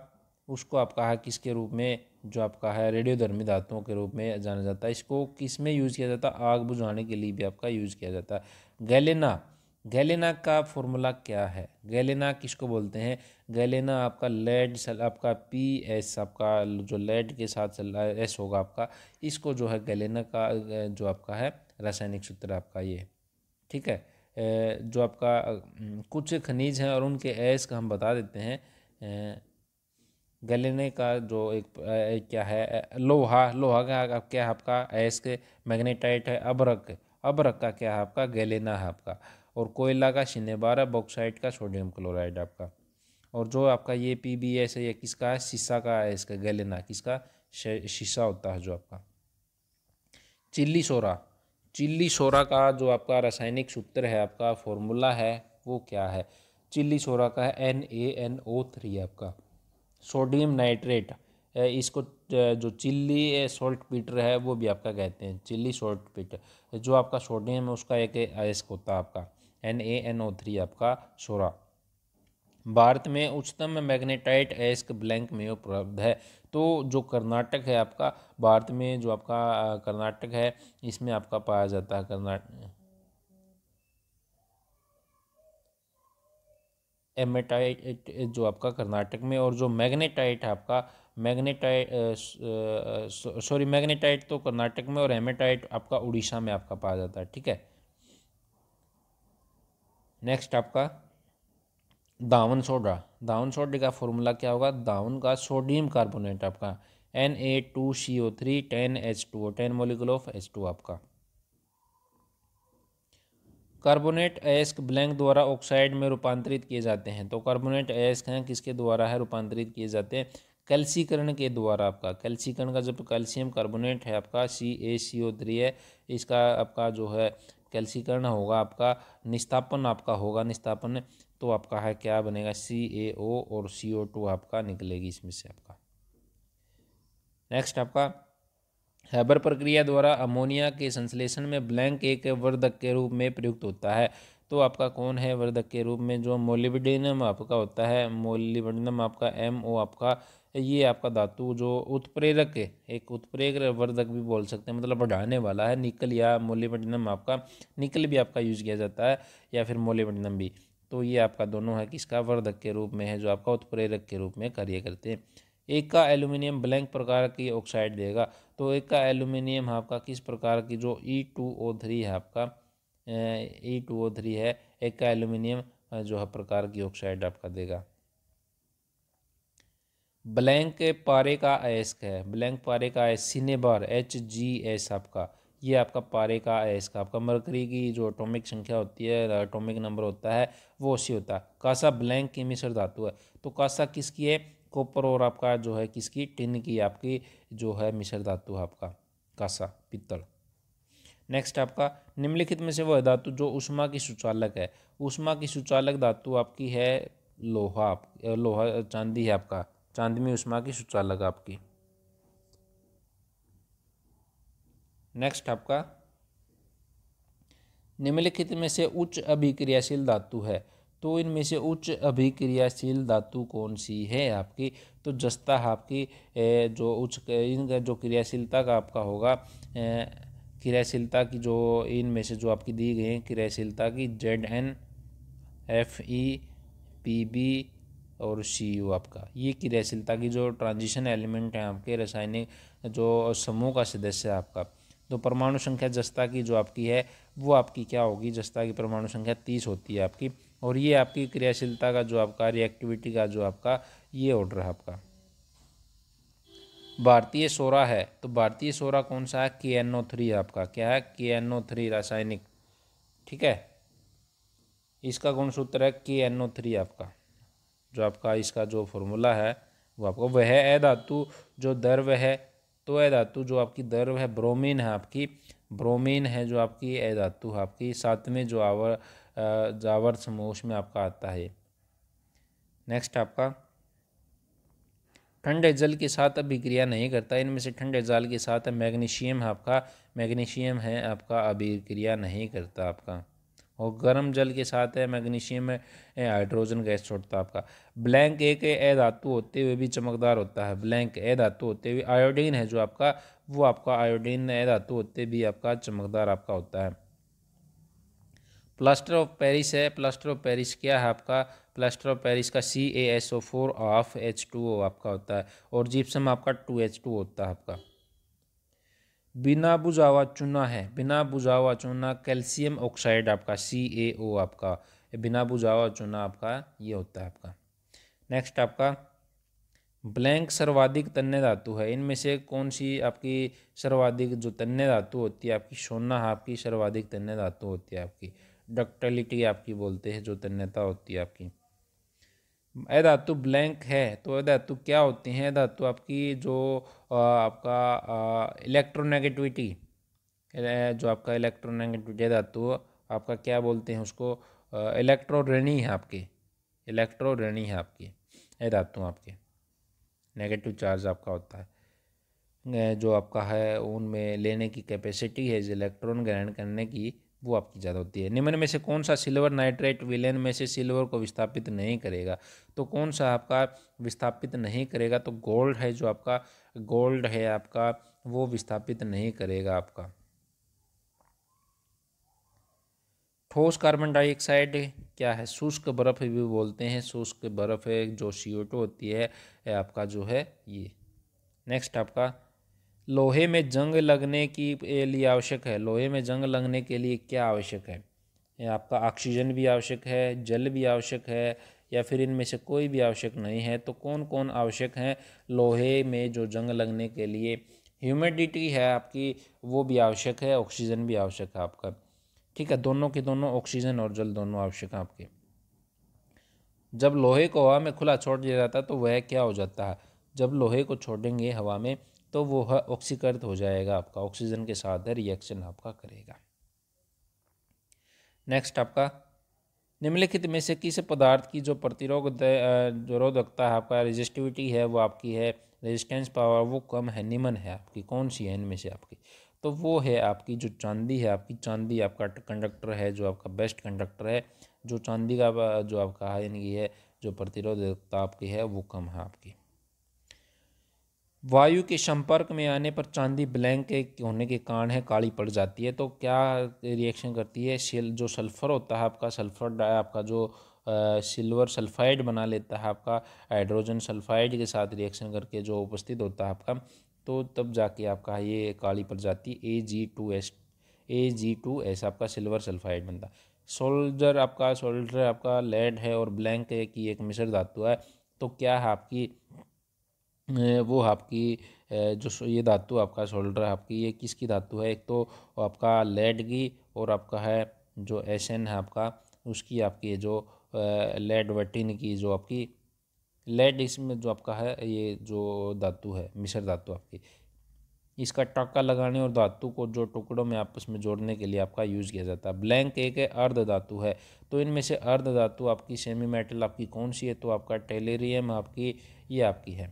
उसको आप कहा किसके रूप में जो आपका है रेडियोधर्मी धातुओं के रूप में जाना जाता है इसको किस में यूज़ किया जाता है आग बुझाने के लिए भी आपका यूज़ किया जाता है गैलेना गैलेना का फॉर्मूला क्या है गैलेना किसको बोलते हैं गैलेना आपका लेड सल आपका पी एस आपका जो लेड के साथ एस होगा आपका इसको जो है गैलेना का जो आपका है रासायनिक सूत्र आपका ये ठीक है जो आपका कुछ खनिज हैं और उनके एस का हम बता देते हैं गलेने का जो एक क्या है लोहा लोहा का क्या है आपका एस के मैग्नेटाइट है अबरक अबरक का क्या है आपका गलेना है आपका और कोयला का सिने बारह बॉक्साइड का सोडियम क्लोराइड आपका और जो आपका ये पी बी एस है ये किसका है शीशा का है इसका गैलेना किसका शीशा होता है जो आपका चिल्ली सोरा चिल्ली सोरा का जो आपका रासायनिक सूत्र है आपका फॉर्मूला है वो क्या है चिल्ली सोरा का है N A N O three आपका सोडियम नाइट्रेट इसको जो चिल्ली सॉल्ट पीटर है वो भी आपका कहते हैं चिल्ली सॉल्ट पीटर जो आपका सोडियम है उसका एक आयस्क होता है आपका N A N O three आपका सोरा भारत में उच्चतम मैग्नेटाइट एस्क ब्लैंक में उपलब्ध है तो जो कर्नाटक है आपका भारत में जो आपका कर्नाटक है इसमें आपका पाया जाता है कर्नाटक एमेटाइट जो आपका कर्नाटक में और जो मैग्नेटाइट है आपका मैग्नेटाइट सॉरी मैग्नेटाइट तो कर्नाटक में और एमेटाइट आपका उड़ीसा में आपका पाया जाता है ठीक है नेक्स्ट आपका दावन सोडा दावन सोडे का फॉर्मूला क्या होगा दावन का सोडियम कार्बोनेट आपका N A two C O three ten H two O ten molecule of H two आपका कार्बोनेट एस्क ब्लैंक द्वारा ऑक्साइड में रूपांतरित किए जाते हैं तो कार्बोनेट एस्क हैं किसके द्वारा है रूपांतरित किए जाते हैं कैल्सीकरण के द्वारा आपका कैल्सीकरण का जब कैल्शियम कार्बोनेट है आपका सी ए सी ओ थ्री है इसका आपका जो है कैल्सीकरण होगा आपका निस्तापन आपका होगा निस्तापन तो आपका है क्या बनेगा सी ए ओ और सी ओ टू आपका निकलेगी इसमें से आपका नेक्स्ट आपका हैबर प्रक्रिया द्वारा अमोनिया के संश्लेषण में ब्लैंक एक वर्धक के रूप में प्रयुक्त होता है तो आपका कौन है वर्धक के रूप में जो मोलिबिडिनम आपका होता है मोलिबिडिनम आपका एम ओ आपका ये आपका धातु जो उत्प्रेरक है एक उत्प्रेरक वर्धक भी बोल सकते हैं मतलब बढ़ाने वाला है निकल या मोलिबटिनम आपका निकल भी आपका यूज किया जाता है या फिर मोलिबटिनम भी तो ये आपका दोनों है किसका वर्धक के रूप में है जो आपका उत्प्रेरक के रूप में कार्य करते हैं एक का एल्यूमिनियम ब्लैंक प्रकार की ऑक्साइड देगा तो एक का एल्यूमिनियम आपका किस प्रकार की जो ई टू ओ थ्री है आपका ई टू ओ थ्री है एक का एल्यूमिनियम जो है प्रकार की ऑक्साइड आपका देगा ब्लैंक पारे का अयस्क है ब्लैंक पारे का सीने सिनेबार एच जी एस आपका ये आपका पारे का अयस्क आपका मरकरी की जो एटॉमिक संख्या होती है एटॉमिक नंबर होता है वो उसी होता है कासा ब्लैंक की मिश्र धातु है तो कासा किसकी है कॉपर और आपका जो है किसकी टिन की आपकी जो है मिश्र धातु है आपका कासा पित्तल नेक्स्ट आपका निम्नलिखित में से वह धातु जो उष्मा की सुचालक है उष्मा की सुचालक धातु आपकी है लोहा लोहा चांदी है आपका चांदमी उष्मा की सुचालक आपकी नेक्स्ट आपका निम्नलिखित में से उच्च अभिक्रियाशील धातु है तो इनमें से उच्च अभिक्रियाशील धातु कौन सी है आपकी तो जस्ता आपकी जो उच्च इनका जो क्रियाशीलता का आपका होगा क्रियाशीलता की जो इनमें से जो आपकी दी गई है क्रियाशीलता की Z N F E P B और सी यू e आपका ये क्रियाशीलता की जो ट्रांजिशन एलिमेंट है आपके रासायनिक जो समूह का सदस्य है आपका तो परमाणु संख्या जस्ता की जो आपकी है वो आपकी क्या होगी जस्ता की परमाणु संख्या तीस होती है आपकी और ये आपकी क्रियाशीलता का जो आपका रिएक्टिविटी का जो आपका ये ऑर्डर है आपका भारतीय सोरा है तो भारतीय सोरा कौन सा है के एन ओ थ्री आपका क्या है के एन ओ थ्री रासायनिक ठीक है इसका कौन सूत्र है के एन ओ थ्री आपका जो आपका इसका जो फॉर्मूला है वो आपको वह ए धातु जो दर्व है तो ए धातु जो आपकी दर्व है ब्रोमीन है आपकी ब्रोमीन है जो आपकी ए धातु है आपकी सातवें जो आवर जावर समूह में आपका आता है नेक्स्ट आपका ठंडे जल के साथ अभिक्रिया नहीं करता इनमें से ठंडे जल के साथ मैग्नीशियम है आपका मैग्नीशियम है आपका अभिक्रिया नहीं करता आपका और गर्म जल के साथ है मैग्नीशियम में हाइड्रोजन गैस छोड़ता है आपका ब्लैंक एक ए धातु होते हुए भी चमकदार होता है ब्लैंक ए धातु होते हुए आयोडीन है जो आपका वो आपका आयोडीन ए धातु होते भी आपका चमकदार आपका होता है प्लास्टर ऑफ पेरिस है प्लास्टर ऑफ पेरिस क्या है आपका प्लास्टर ऑफ पेरिस का C A S O four of H two O आपका होता है और जिप्सम आपका टू एच टू होता है आपका बिना बुझावा चूना है बिना बुझावा चूना कैल्शियम ऑक्साइड आपका सी ए ओ आपका बिना बुझावा चूना आपका ये होता है आपका नेक्स्ट आपका ब्लैंक सर्वाधिक तन्य धातु है इनमें से कौन सी आपकी सर्वाधिक जो तन्य धातु होती है आपकी सोना आपकी सर्वाधिक तन्य धातु होती है आपकी डक्टलिटी आपकी बोलते हैं जो तन्यता होती है आपकी ए धातु ब्लैंक है तो ए धातु क्या होती हैं धातु आपकी जो आपका इलेक्ट्रोनेगेटिविटी जो आपका इलेक्ट्रोनेगेटिविटी धातु आपका क्या बोलते हैं उसको इलेक्ट्रो ऋणी है आपके इलेक्ट्रो ऋणी है आपकी ए धातु आपके नेगेटिव चार्ज आपका होता है जो आपका है उनमें लेने की कैपेसिटी है इस इलेक्ट्रॉन ग्रहण करने की वो आपकी ज़्यादा होती है निम्न में से कौन सा सिल्वर नाइट्रेट विलेन में से सिल्वर को विस्थापित नहीं करेगा तो कौन सा आपका विस्थापित नहीं करेगा तो गोल्ड है जो आपका गोल्ड है आपका वो विस्थापित नहीं करेगा आपका ठोस कार्बन डाइऑक्साइड क्या है शुष्क बर्फ़ भी बोलते हैं शुष्क बर्फ़ है जो सी होती है आपका जो है ये नेक्स्ट आपका लोहे में जंग लगने की लिए आवश्यक है लोहे में जंग लगने के लिए क्या आवश्यक है आपका ऑक्सीजन भी आवश्यक है जल भी आवश्यक है या फिर इनमें से कोई भी आवश्यक नहीं है तो कौन कौन आवश्यक हैं लोहे में जो जंग लगने के लिए ह्यूमिडिटी है आपकी वो भी आवश्यक है ऑक्सीजन भी आवश्यक है आपका ठीक है दोनों के दोनों ऑक्सीजन और जल दोनों आवश्यक हैं आपके जब लोहे को हवा में खुला छोड़ दिया जाता है तो वह क्या हो जाता है जब लोहे को छोड़ेंगे हवा में तो वो ऑक्सीकृत हो जाएगा आपका ऑक्सीजन के साथ रिएक्शन आपका करेगा नेक्स्ट आपका निम्नलिखित में से किस पदार्थ की जो प्रतिरोध जो रोधकता है आपका रेजिस्टिविटी है वो आपकी है रेजिस्टेंस पावर वो कम है निमन है आपकी कौन सी है इनमें से आपकी तो वो है आपकी जो चांदी है आपकी चांदी आपका कंडक्टर है जो आपका बेस्ट कंडक्टर है जो चांदी का जो आपका है यानी है जो प्रतिरोधकता आपकी है वो कम है आपकी वायु के संपर्क में आने पर चांदी ब्लैंक के होने के कारण है काली पड़ जाती है तो क्या रिएक्शन करती है सिल जो सल्फर होता है आपका सल्फर आपका जो सिल्वर सल्फाइड बना लेता है आपका हाइड्रोजन सल्फाइड के साथ रिएक्शन करके जो उपस्थित होता है आपका तो तब जाके आपका ये काली पड़ जाती A G two S A G two S आपका सिल्वर सल्फाइड बनता सोल्जर आपका सोल्डर आपका लेड है और ब्लैंक की एक मिश्र धातु है तो क्या है आपकी वो आपकी जो ये धातु आपका शोल्डर आपकी ये किसकी धातु है एक तो आपका लेड की और आपका है जो एन है आपका उसकी आपकी जो लेड वटिन की जो आपकी लेड इसमें जो आपका है ये जो धातु है मिश्र धातु आपकी इसका टक्का लगाने और धातु को जो टुकड़ों में आपस में जोड़ने के लिए आपका यूज़ किया जाता है ब्लैंक एक है अर्ध धातु है तो इनमें से अर्ध धातु आपकी सेमी मेटल आपकी कौन सी है तो आपका टेलेरियम आपकी ये आपकी है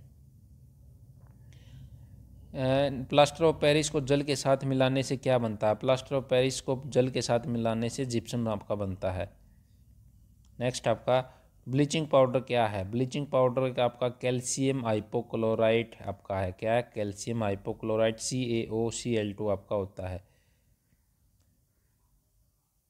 प्लास्टर ऑफ पेरिस को जल के साथ मिलाने से क्या बनता है प्लास्टर ऑफ पेरिस को जल के साथ मिलाने से जिप्सम आपका बनता है नेक्स्ट आपका ब्लीचिंग पाउडर क्या है ब्लीचिंग पाउडर का आपका कैल्शियम आइपोक्लोराइट आपका है क्या है calcium hypochlorite C A O C L two आपका होता है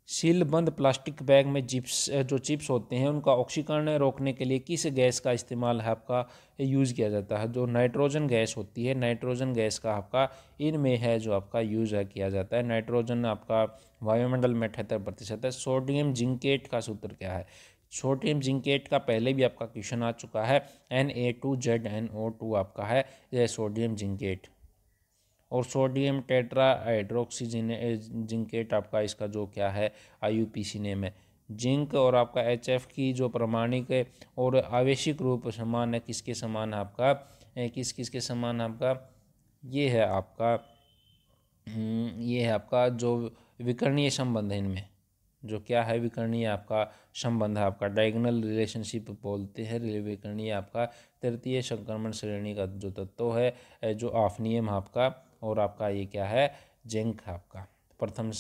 सीलबंद प्लास्टिक बैग में चिप्स जो चिप्स होते हैं उनका ऑक्सीकरण रोकने के लिए किस गैस का इस्तेमाल है आपका यूज़ किया जाता है जो नाइट्रोजन गैस होती है नाइट्रोजन गैस का आपका इनमें है जो आपका यूज़ है किया जाता है नाइट्रोजन आपका वायुमंडल में अठहत्तर प्रतिशत है सोडियम जिंकेट का सूत्र क्या है सोडियम जिंकेट का पहले भी आपका क्वेश्चन आ चुका है N A two Z N O two आपका है सोडियम जिंकेट और सोडियम टेट्रा जिंकेट आपका इसका जो क्या है आईयूपीसी नेम है जिंक और आपका एच एफ की जो प्रमाणिक और आवेशिक रूप समान है किसके समान आपका किस किस के समान आपका ये है आपका हम्म, ये है आपका जो विकर्णीय संबंध है इनमें जो क्या है विकर्णीय आपका संबंध है आपका डायगनल रिलेशनशिप बोलते हैं विकर्णीय आपका तृतीय संक्रमण श्रेणी का जो तत्व है जो नियम आपका और आपका ये क्या है जिंक आपका प्रथम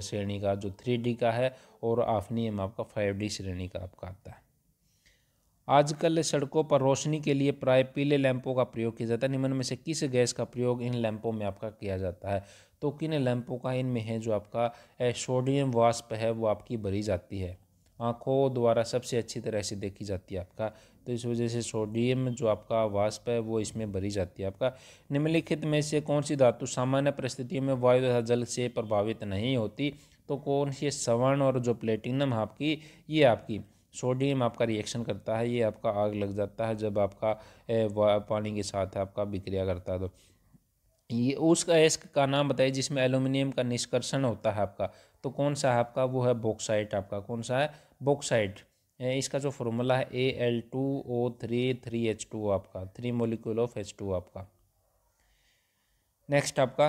श्रेणी का जो थ्री डी का है और आफनीयम आपका फाइव डी श्रेणी का आपका आता है आजकल सड़कों पर रोशनी के लिए प्राय पीले लैंपों का प्रयोग किया जाता है निम्न में से किस गैस का प्रयोग इन लैंपों में आपका किया जाता है तो किन लैंपों का इनमें है जो आपका सोडियम वाष्प है वो आपकी भरी जाती है आँखों द्वारा सबसे अच्छी तरह से देखी जाती है आपका तो इस वजह से सोडियम जो आपका वाष्प है वो इसमें भरी जाती है आपका निम्नलिखित में से कौन सी धातु सामान्य परिस्थितियों में वायु तथा जल से प्रभावित नहीं होती तो कौन सी स्वर्ण और जो प्लेटिनम आपकी ये आपकी सोडियम आपका रिएक्शन करता है ये आपका आग लग जाता है जब आपका पानी के साथ आपका विक्रिया करता है तो ये उसका एस्क का नाम बताइए जिसमें एल्यूमिनियम का निष्कर्षण होता है आपका तो कौन सा है आपका वो है बॉक्साइट आपका कौन सा है बॉक्साइट इसका जो फॉर्मूला है A L two O three three H two आपका three molecule of H two आपका नेक्स्ट आपका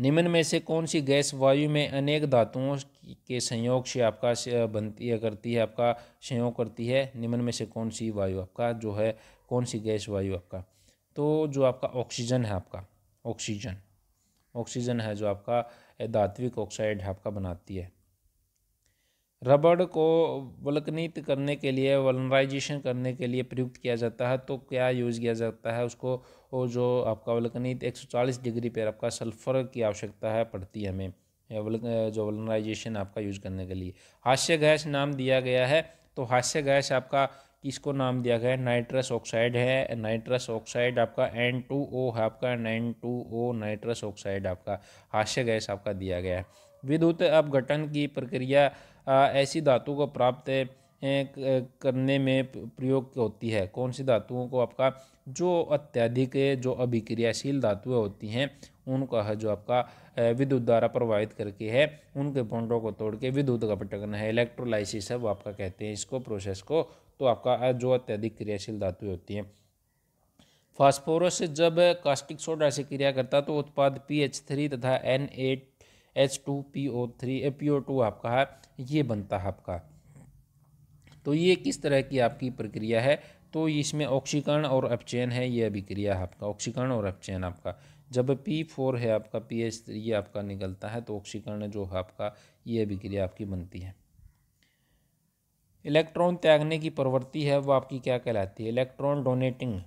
निम्न में से कौन सी गैस वायु में अनेक धातुओं के संयोग से आपका बनती है करती है आपका संयोग करती है निम्न में से कौन सी वायु आपका जो है कौन सी गैस वायु आपका तो जो आपका ऑक्सीजन है आपका ऑक्सीजन ऑक्सीजन है जो आपका धात्विक ऑक्साइड आपका बनाती है रबड़ को वल्कनित करने के लिए वलनराइजेशन करने के लिए प्रयुक्त किया जाता है तो क्या यूज़ किया जाता है उसको वो जो आपका वल्कनित 140 डिग्री पर आपका सल्फ़र की आवश्यकता है पड़ती है हमें जो वलनराइजेशन आपका यूज़ करने के लिए हास्य गैस नाम दिया गया है तो हास्य गैस आपका इसको नाम दिया गया है नाइट्रस ऑक्साइड है नाइट्रस ऑक्साइड आपका एन टू ओ है आपका nine two O nitrous oxide आपका हास्य गैस आपका दिया गया है विद्युत अपघटन की प्रक्रिया ऐसी धातु को प्राप्त करने में प्रयोग होती है कौन सी धातुओं को आपका जो अत्यधिक जो अभिक्रियाशील धातुएं होती हैं उनका है जो आपका विद्युत द्वारा प्रभावित करके है उनके बॉन्डों को तोड़ के विद्युत का पटकन है इलेक्ट्रोलाइसिस है वो आपका कहते हैं इसको प्रोसेस को तो आपका जो अत्यधिक क्रियाशील धातुएं होती हैं फास्फोरस जब कास्टिक सोडा से क्रिया करता तो उत्पाद पी एच थ्री तथा N eight H two P O three A P O two आपका है ये बनता है आपका तो ये किस तरह की आपकी प्रक्रिया है तो इसमें ऑक्सीकरण और अपचयन है ये अभिक्रिया है आपका ऑक्सीकरण और अपचयन आपका जब पी फोर है आपका पी एच ये आपका निकलता है तो ऑक्सीकरण जो है आपका ये अभिक्रिया आपकी बनती है इलेक्ट्रॉन त्यागने की प्रवृत्ति है वो आपकी क्या कहलाती है इलेक्ट्रॉन डोनेटिंग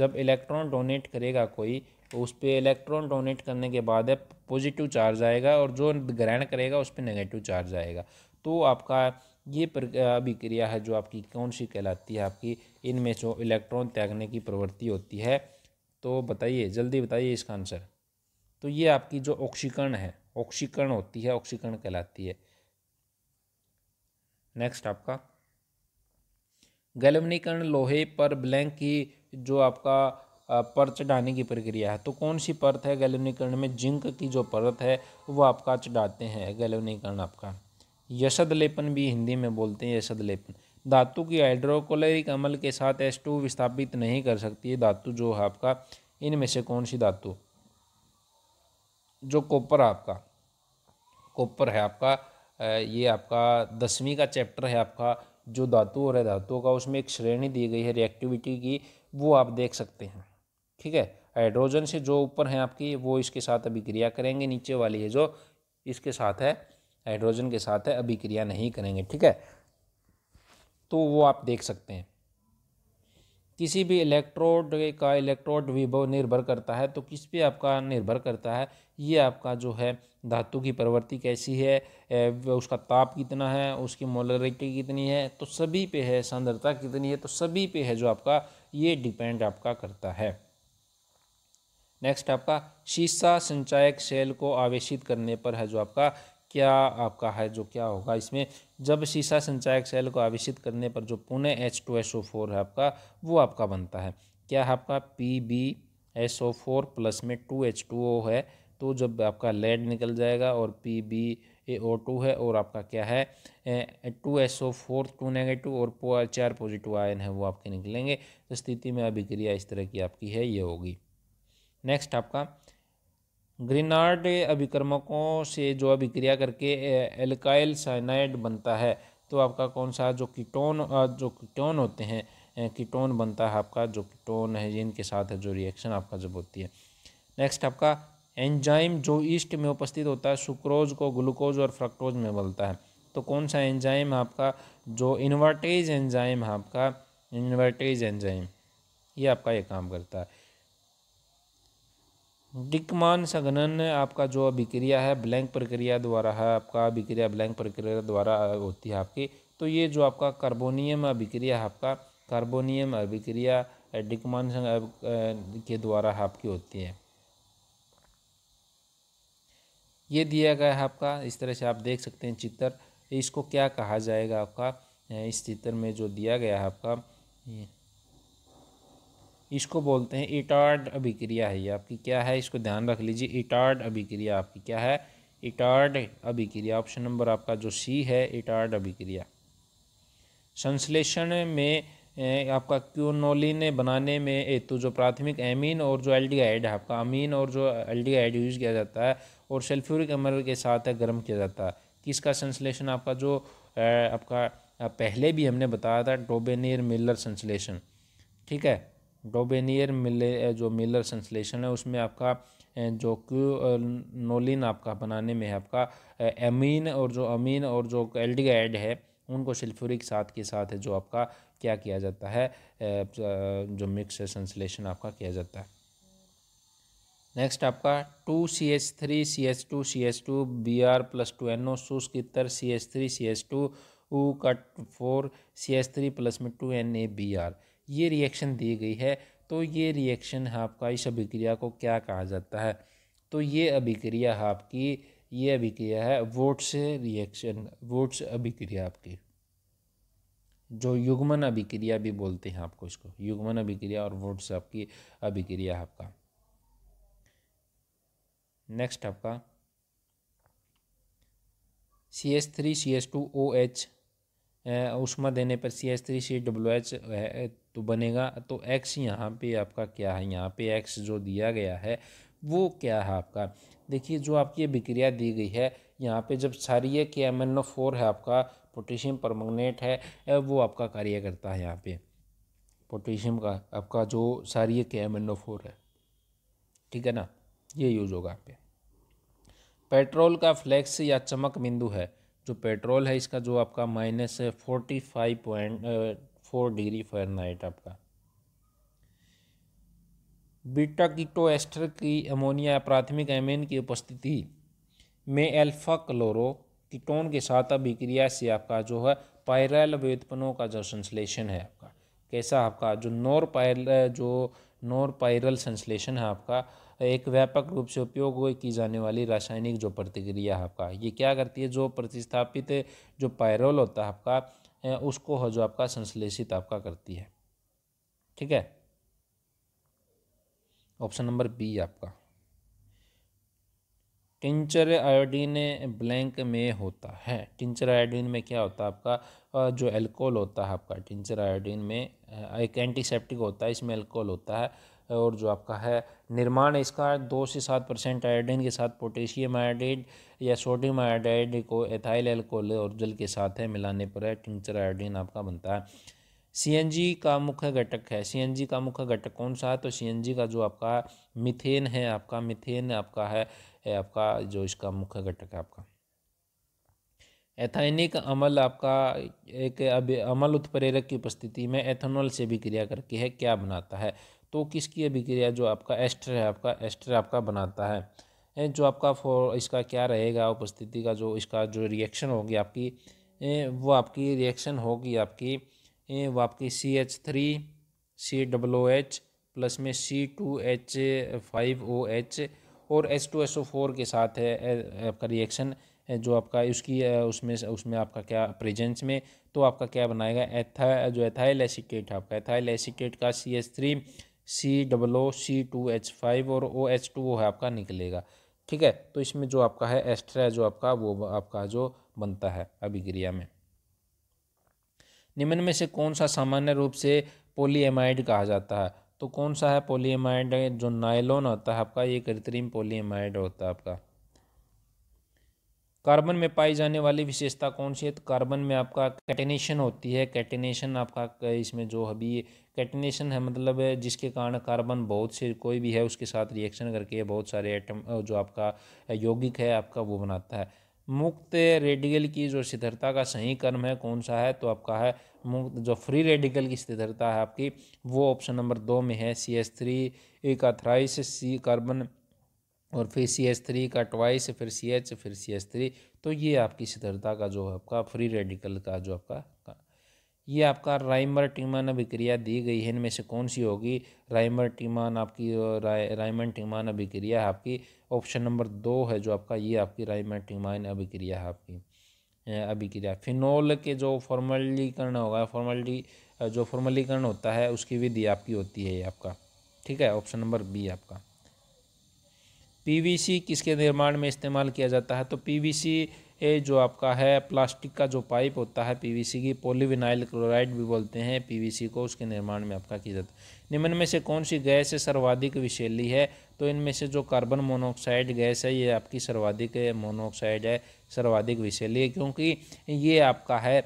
जब इलेक्ट्रॉन डोनेट करेगा कोई तो उस पर इलेक्ट्रॉन डोनेट करने के बाद है पॉजिटिव चार्ज आएगा और जो ग्रहण करेगा उस पर नेगेटिव चार्ज आएगा तो आपका ये अभिक्रिया है जो आपकी कौन सी कहलाती है आपकी इनमें जो इलेक्ट्रॉन त्यागने की प्रवृत्ति होती है तो बताइए जल्दी बताइए इसका आंसर तो ये आपकी जो ऑक्सीकरण है ऑक्सीकरण होती है ऑक्सीकरण कहलाती है नेक्स्ट आपका गलवनीकरण लोहे पर ब्लैंक की जो आपका पर चढ़ाने की प्रक्रिया है तो कौन सी परत है गैलोनीकरण में जिंक की जो परत है वो आपका चढ़ाते हैं गैलोनीकरण आपका यशद लेपन भी हिंदी में बोलते हैं यशद लेपन धातु की हाइड्रोकोलरिक अमल के साथ एस टू विस्थापित नहीं कर सकती है धातु जो है आपका इनमें से कौन सी धातु जो कॉपर आपका कॉपर है आपका ये आपका दसवीं का चैप्टर है आपका जो धातु और है धातुओं का उसमें एक श्रेणी दी गई है रिएक्टिविटी की वो आप देख सकते हैं ठीक है हाइड्रोजन से जो ऊपर हैं आपकी वो इसके साथ अभिक्रिया करेंगे नीचे वाली है जो इसके साथ है हाइड्रोजन के साथ है अभिक्रिया नहीं करेंगे ठीक है तो वो आप देख सकते हैं किसी भी इलेक्ट्रोड का इलेक्ट्रोड विभव निर्भर करता है तो किस पे आपका निर्भर करता है ये आपका जो है धातु की प्रवृत्ति कैसी है उसका ताप कितना है उसकी मोलरिटी कितनी है तो सभी पे है सांद्रता कितनी है तो सभी पे है जो आपका ये डिपेंड आपका करता है नेक्स्ट आपका शीशा संचायक सेल को आवेशित करने पर है जो आपका क्या आपका है जो क्या होगा इसमें जब शीशा संचायक सेल को आवेशित करने पर जो पुणे H two S O four है आपका वो आपका बनता है क्या है आपका P B S O four plus में टू एच टू ओ है तो जब आपका लेड निकल जाएगा और P B A O two है और आपका क्या है two S O four two negative और चार पॉजिटिव आयन है वो आपके निकलेंगे तो स्थिति में अभिक्रिया इस तरह की आपकी है ये होगी नेक्स्ट आपका ग्रीनार्ड अभिक्रमकों से जो अभिक्रिया करके एल्काइल साइनाइड बनता है तो आपका कौन सा जो कीटोन जो कीटोन होते हैं कीटोन बनता है आपका जो कीटोन है जिनके साथ है जो रिएक्शन आपका जब होती है नेक्स्ट आपका एंजाइम जो ईस्ट में उपस्थित होता है सुक्रोज को ग्लूकोज और फ्रक्टोज में बदलता है तो कौन सा एंजाइम आपका जो इन्वर्टेज एंजाइम है आपका इन्वर्टेज एंजाइम ये आपका ये काम करता है डिकमान संघनन आपका जो अभिक्रिया है ब्लैंक प्रक्रिया द्वारा है आपका अभिक्रिया ब्लैंक प्रक्रिया द्वारा होती है आपकी तो ये जो आपका कार्बोनियम अभिक्रिया है आपका कार्बोनियम अभिक्रिया डिकमान के द्वारा आपकी होती है ये दिया गया है आपका इस तरह से आप देख सकते हैं चित्र इसको क्या कहा जाएगा आपका इस चित्र में जो दिया गया है आपका इसको बोलते हैं इटार्ड अभिक्रिया है ये आपकी क्या है इसको ध्यान रख लीजिए इटार्ड अभिक्रिया आपकी क्या है इटार्ड अभिक्रिया ऑप्शन नंबर आपका जो सी है इटार्ड अभिक्रिया संश्लेषण में आपका क्यूनोलिन बनाने में तो जो प्राथमिक एमीन और जो एल्डिहाइड है आपका अमीन और जो एल्डिहाइड यूज़ किया जाता है और सल्फ्यूरिक अमल के साथ है गर्म किया जाता है किसका संश्लेषण आपका जो आपका पहले भी हमने बताया था टोबेनियर मिलर संश्लेषण ठीक है डोबेनियर मिले जो मिलर संश्लेषण है उसमें आपका जो क्यू नोलिन आपका बनाने में है आपका एमीन और जो अमीन और जो एल्डिगाइड है उनको सल्फ्यूरिक साथ के साथ है जो आपका क्या किया जाता है जो मिक्स संश्लेषण आपका किया जाता है नेक्स्ट आपका two C H three C H two C H two B R plus two N O शुष्क इतर C H three C H two ऊ कट four C H three plus में two N A B R ये reaction दी गई है तो ये रिएक्शन आपका इस अभिक्रिया को क्या कहा जाता है तो ये अभिक्रिया आपकी ये अभिक्रिया है वोट्स रिएक्शन वोट्स अभिक्रिया आपकी जो युग्मन अभिक्रिया भी बोलते हैं आपको इसको युग्मन अभिक्रिया और वोट्स आपकी अभिक्रिया आपका नेक्स्ट आपका C S three C S two O H उष्मा देने पर C H three C W H तो बनेगा तो एक्स यहाँ पे आपका क्या है यहाँ पे एक्स जो दिया गया है वो क्या है आपका देखिए जो आपकी अभिक्रिया दी गई है यहाँ पे जब क्षारिय के एम एन ओ फोर है आपका पोटेशियम परमंगनेट है वो आपका कार्य करता है यहाँ पे पोटेशियम का आपका जो क्षारिय के एम एन ओ फोर है ठीक है ना ये यूज होगा आप पेट्रोल का फ्लैक्स या चमक बिंदु है जो तो पेट्रोल है इसका जो आपका माइनस है forty five point four degree Fahrenheit आपका बीटा कीटो तो एस्टर की अमोनिया प्राथमिक एमेन की उपस्थिति में अल्फा क्लोरो कीटोन के साथ अभिक्रिया से आपका जो है पायरल व्युत्पन्नों का जो संश्लेषण है आपका कैसा आपका जो नॉर पायरल जो नॉर पायरल संश्लेषण है आपका तो एक व्यापक रूप से उपयोग की जाने वाली रासायनिक जो प्रतिक्रिया है आपका ये क्या करती है जो प्रतिस्थापित जो पायरोल होता है आपका उसको हो जो आपका संश्लेषित आपका करती है ठीक है ऑप्शन नंबर बी आपका टिंचर आयोडीन ब्लैंक में होता है टिंचर आयोडीन में क्या होता है आपका जो एल्कोहल होता है आपका टिंचर आयोडीन में एक एंटीसेप्टिक होता है इसमें एल्कोहल होता है और जो आपका है निर्माण इसका दो से सात परसेंट आयोडीन के साथ पोटेशियम आयोडाइड या सोडियम आयोडाइड को एथाइल एल्कोल और जल के साथ है मिलाने पर है टिंचर आयोडीन आपका बनता है सी का मुख्य घटक है सी का मुख्य घटक कौन सा है तो सी का जो आपका मिथेन है आपका मिथेन आपका है आपका जो इसका मुख्य घटक है आपका एथाइनिक अमल आपका एक अमल उत्प्रेरक की उपस्थिति में एथेनॉल से भी क्रिया करके है क्या बनाता है तो किसकी अभिक्रिया जो आपका एस्टर है आपका एस्टर आपका बनाता है जो आपका फॉर इसका क्या रहेगा उपस्थिति का जो इसका जो रिएक्शन होगी आपकी वो आपकी रिएक्शन होगी आपकी वो आपकी C H three C W H plus में C two H five O H और H two S O four के साथ है आपका रिएक्शन जो आपका उसकी उसमें उसमें आपका क्या प्रेजेंस में तो आपका क्या बनाएगा एथा जो एथाइल एसिकेट आपका एथाइल एसिकेट का C H three C double O C two H five और ओ एच टू वो है आपका निकलेगा ठीक है तो इसमें जो आपका है एस्ट्रा जो आपका वो आपका जो बनता है अभिक्रिया में निम्न में से कौन सा सामान्य रूप से पोलीएमाइड कहा जाता है तो कौन सा है पोलीएमाइड जो नायलोन होता है आपका ये कृत्रिम पोलीएमाइड होता है आपका कार्बन में पाई जाने वाली विशेषता कौन सी है तो कार्बन में आपका कैटेनेशन होती है कैटेनेशन आपका इसमें जो अभी कैटिनेशन है मतलब जिसके कारण कार्बन बहुत से कोई भी है उसके साथ रिएक्शन करके बहुत सारे एटम जो आपका यौगिक है आपका वो बनाता है मुक्त रेडिकल की जो स्थिरता का सही कर्म है कौन सा है तो आपका है मुक्त जो फ्री रेडिकल की स्थिरता है आपकी वो ऑप्शन नंबर दो में है सी एस थ्री का थ्राइस सी कार्बन और फिर सी एस थ्री का ट्वाइस फिर सी एच फिर सी एस थ्री तो ये आपकी स्थिरता का जो है आपका फ्री रेडिकल का जो आपका ये आपका राइमर टीमान अभिक्रिया दी गई है इनमें से कौन सी होगी राइमर टीमान आपकी राइमन टीमान अभिक्रिया आपकी ऑप्शन नंबर दो है जो आपका ये आपकी राइमर टीमान अभिक्रिया है आपकी अभिक्रिया फिनोल के जो फॉर्मलीकरण होगा फॉर्मलिटी जो फॉर्मलीकरण होता है उसकी विधि आपकी होती है ये आपका ठीक है ऑप्शन नंबर बी आपका पीवीसी किसके निर्माण में इस्तेमाल किया जाता है तो पीवीसी ये जो आपका है प्लास्टिक का जो पाइप होता है पीवीसी की पॉलीविनाइल क्लोराइड भी बोलते हैं पीवीसी को उसके निर्माण में आपका की जाता है निम्न में से कौन सी गैस सर्वाधिक विशैली है तो इनमें से जो कार्बन मोनोऑक्साइड गैस है ये आपकी सर्वाधिक मोनोऑक्साइड है सर्वाधिक विशैली है क्योंकि ये आपका है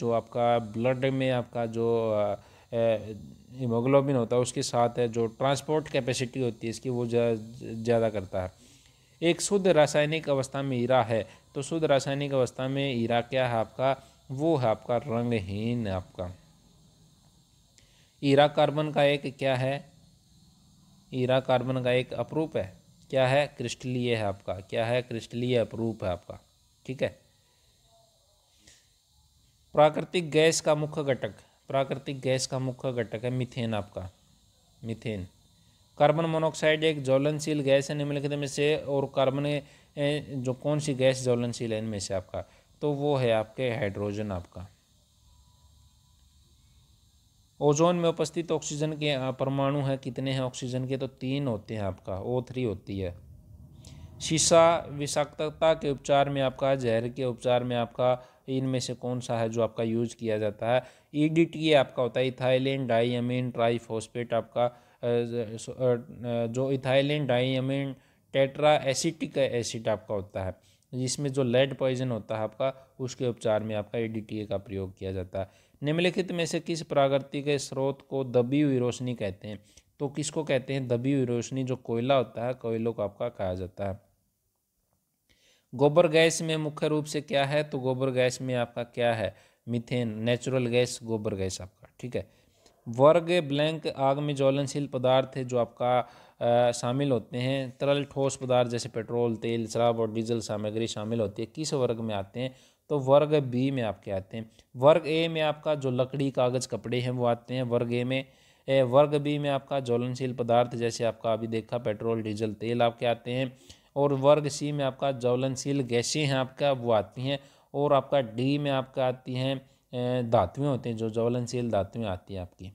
जो आपका ब्लड में आपका जो हीमोग्लोबिन होता है उसके साथ है जो ट्रांसपोर्ट कैपेसिटी होती है इसकी वो ज़्यादा करता है एक शुद्ध रासायनिक अवस्था में हीरा है तो शुद्ध रासायनिक अवस्था में हीरा क्या है आपका वो है आपका रंगहीन आपका हीरा कार्बन का एक क्या है हीरा कार्बन का एक अपरूप है क्या है क्रिस्टलीय है आपका क्या है क्रिस्टलीय अपरूप है आपका ठीक है प्राकृतिक गैस का मुख्य घटक प्राकृतिक गैस का मुख्य घटक है मिथेन आपका मिथेन कार्बन मोनोक्साइड एक ज्वलनशील गैस है निम्नलिखित में से और कार्बन जो कौन सी गैस ज्वलनशील है इनमें से आपका तो वो है आपके हाइड्रोजन आपका ओजोन में उपस्थित ऑक्सीजन के परमाणु हैं कितने हैं ऑक्सीजन के तो तीन होते हैं आपका ओ थ्री होती है शीशा विषाक्तता के उपचार में आपका जहर के उपचार में आपका इनमें से कौन सा है जो आपका यूज किया जाता है ईडीटी e आपका होता है इथाइलिन डाई ट्राईफोस्पेट आपका जो ethylene diamine tetra acetic acid आपका होता है जिसमें जो लेड पॉइजन होता है आपका उसके उपचार में आपका ए का प्रयोग किया जाता है निम्नलिखित में से किस प्राकृतिक स्रोत को दबी हुई रोशनी कहते हैं तो किसको कहते हैं दबी हुई रोशनी जो कोयला होता है कोयलों को आपका कहा जाता है गोबर गैस में मुख्य रूप से क्या है तो गोबर गैस में आपका क्या है मिथेन नेचुरल गैस गोबर गैस आपका ठीक है वर्ग ब्लैंक आग में ज्वलनशील पदार्थ जो आपका शामिल होते हैं तरल ठोस पदार्थ जैसे पेट्रोल तेल शराब और डीजल सामग्री शामिल होती है किस वर्ग में आते हैं तो वर्ग बी में आपके आते हैं वर्ग ए में आपका जो लकड़ी कागज़ कपड़े हैं वो आते हैं वर्ग ए में ए, वर्ग बी में आपका ज्वलनशील पदार्थ जैसे आपका अभी देखा पेट्रोल डीजल तेल आपके आते हैं और वर्ग सी में आपका ज्वलनशील गैसें हैं आपका वो आती हैं और आपका डी में आपका आती हैं धातुएँ होती हैं जो ज्वलनशील धातुएँ आती हैं आपकी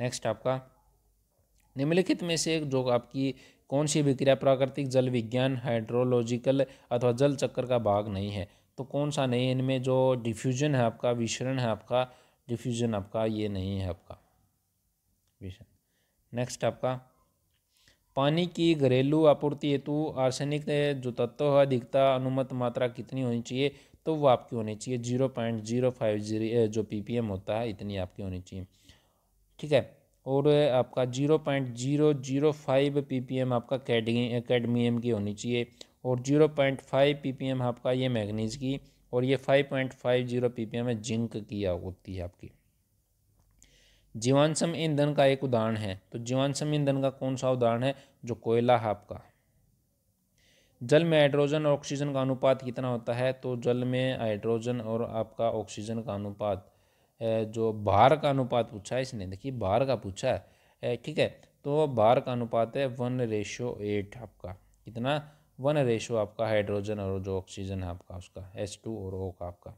नेक्स्ट आपका निम्नलिखित में से एक जो आपकी कौन सी विक्रिया प्राकृतिक जल विज्ञान हाइड्रोलॉजिकल अथवा जल चक्कर का भाग नहीं है तो कौन सा नहीं है इनमें जो डिफ्यूजन है आपका विशरण है आपका डिफ्यूजन आपका ये नहीं है आपका नेक्स्ट आपका पानी की घरेलू आपूर्ति हेतु आर्सेनिक जो तत्व है अधिकता अनुमत मात्रा कितनी होनी चाहिए तो वो आपकी होनी चाहिए zero point zero five zero जो पीपीएम होता है इतनी आपकी होनी चाहिए ठीक है और आपका zero point zero zero five P P M आपका कैडमियम की होनी चाहिए और zero point five P P M आपका ये मैगनीज की और ये five point five zero P P M है जिंक की होती है आपकी जीवांशम ईंधन का एक उदाहरण है तो जीवांशम ईंधन का कौन सा उदाहरण है जो कोयला है आपका जल में हाइड्रोजन और ऑक्सीजन का अनुपात कितना होता है तो जल में हाइड्रोजन और आपका ऑक्सीजन का अनुपात जो भार का अनुपात पूछा है इसने देखिए भार का पूछा है ठीक है तो भार का अनुपात है वन रेशो एट आपका कितना वन रेशो आपका हाइड्रोजन और जो ऑक्सीजन है आपका उसका एस टू और ओ का आपका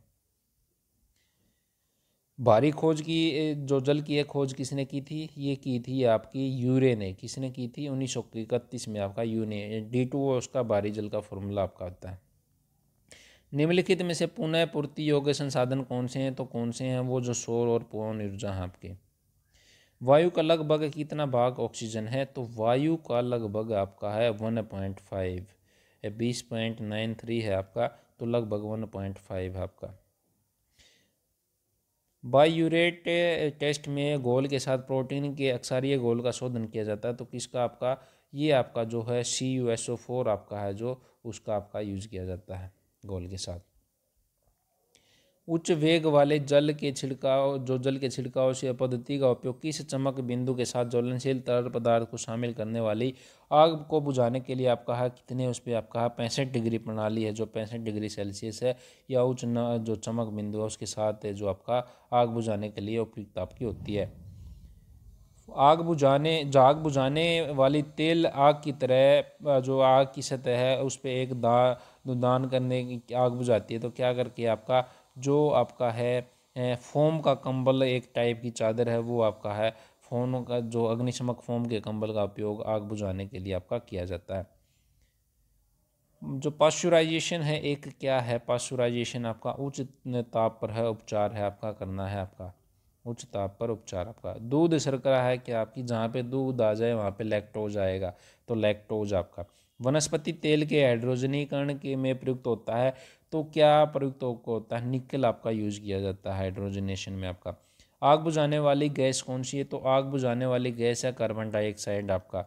भारी खोज की जो जल की है खोज किसने की थी ये की थी आपकी यूरे ने किसने की थी उन्नीस सौ इकतीस में आपका यू डी टू उसका भारी जल का फॉर्मूला आपका होता है निम्नलिखित में से पुनः पूर्ति योग्य संसाधन कौन से हैं तो कौन से हैं वो जो सौर और पवन ऊर्जा हैं आपके वायु का लगभग कितना भाग ऑक्सीजन है तो वायु का लगभग आपका है वन पॉइंट फाइव बीस पॉइंट नाइन थ्री है आपका तो लगभग वन पॉइंट फाइव आपका बायूरेट टेस्ट में गोल के साथ प्रोटीन के अक्सारीय गोल का शोधन किया जाता है तो किसका आपका ये आपका जो है C U S O four आपका है जो उसका आपका यूज किया जाता है गोल के साथ उच्च वेग वाले जल के छिड़काव जो जल के छिड़काव से पद्धति का उपयोग किस चमक बिंदु के साथ ज्वलनशील तरल पदार्थ को शामिल करने वाली आग को बुझाने के लिए आप कहा कितने उस पर आप कहा पैंसठ डिग्री प्रणाली है जो पैंसठ डिग्री सेल्सियस है या उच्च न जो चमक बिंदु है उसके साथ है जो आपका आग बुझाने के लिए उपयुक्त आपकी होती है आग बुझाने जो आग बुझाने वाली तेल आग की तरह जो आग की सतह है उस पर एक दा दान करने की आग बुझाती है तो क्या करके आपका जो आपका है फोम का कंबल एक टाइप की चादर है वो आपका है फोम का जो अग्निशमक फोम के कंबल का उपयोग आग बुझाने के लिए आपका किया जाता है जो पाश्चुराइजेशन है एक क्या है पाश्चुराइजेशन आपका उच्च ताप पर है उपचार है आपका करना है आपका उच्च ताप पर उपचार आपका दूध शर्करा है कि आपकी जहाँ पे दूध आ जाए वहाँ पे लैक्टोज आएगा तो लैक्टोज आपका वनस्पति तेल के हाइड्रोजनीकरण के में प्रयुक्त होता है तो क्या प्रयुक्त होता है निकल आपका यूज किया जाता है हाइड्रोजनेशन में आपका आग बुझाने वाली गैस कौन सी है तो आग बुझाने वाली गैस है कार्बन डाइऑक्साइड आपका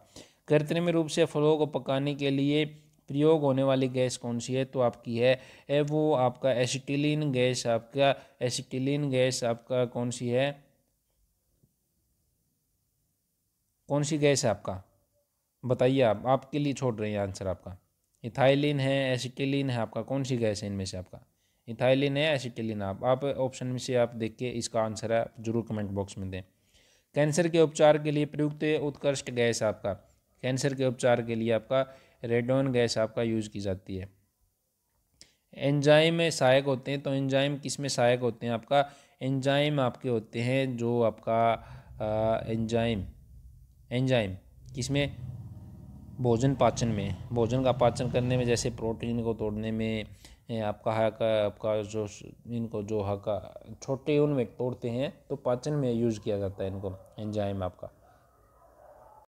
कृत्रिम रूप से फलों को पकाने के लिए प्रयोग होने वाली गैस कौन सी है तो आपकी है ए वो आपका एसिटिलीन गैस आपका एसिटिलीन गैस आपका कौन सी है कौन सी गैस है आपका बताइए आप आपके लिए छोड़ रहे हैं आंसर आपका इथाइलिन है एसिटिलिन है आपका कौन सी गैस है इनमें से आपका इथाइलिन है एसिटिलिन आप आप ऑप्शन में से आप देख के इसका आंसर है जरूर कमेंट बॉक्स में दें कैंसर के उपचार के लिए प्रयुक्त उत्कृष्ट गैस आपका कैंसर के उपचार के लिए आपका रेडोन गैस आपका यूज की जाती है एंजाइम सहायक होते हैं तो एंजाइम किस में सहायक होते हैं आपका एंजाइम आपके होते हैं जो आपका एंजाइम एंजाइम किसमें भोजन पाचन में भोजन का पाचन करने में जैसे प्रोटीन को तोड़ने में आपका का आपका जो इनको जो हक छोटे उनमें तोड़ते हैं तो पाचन में यूज़ किया जाता है इनको एंजाइम आपका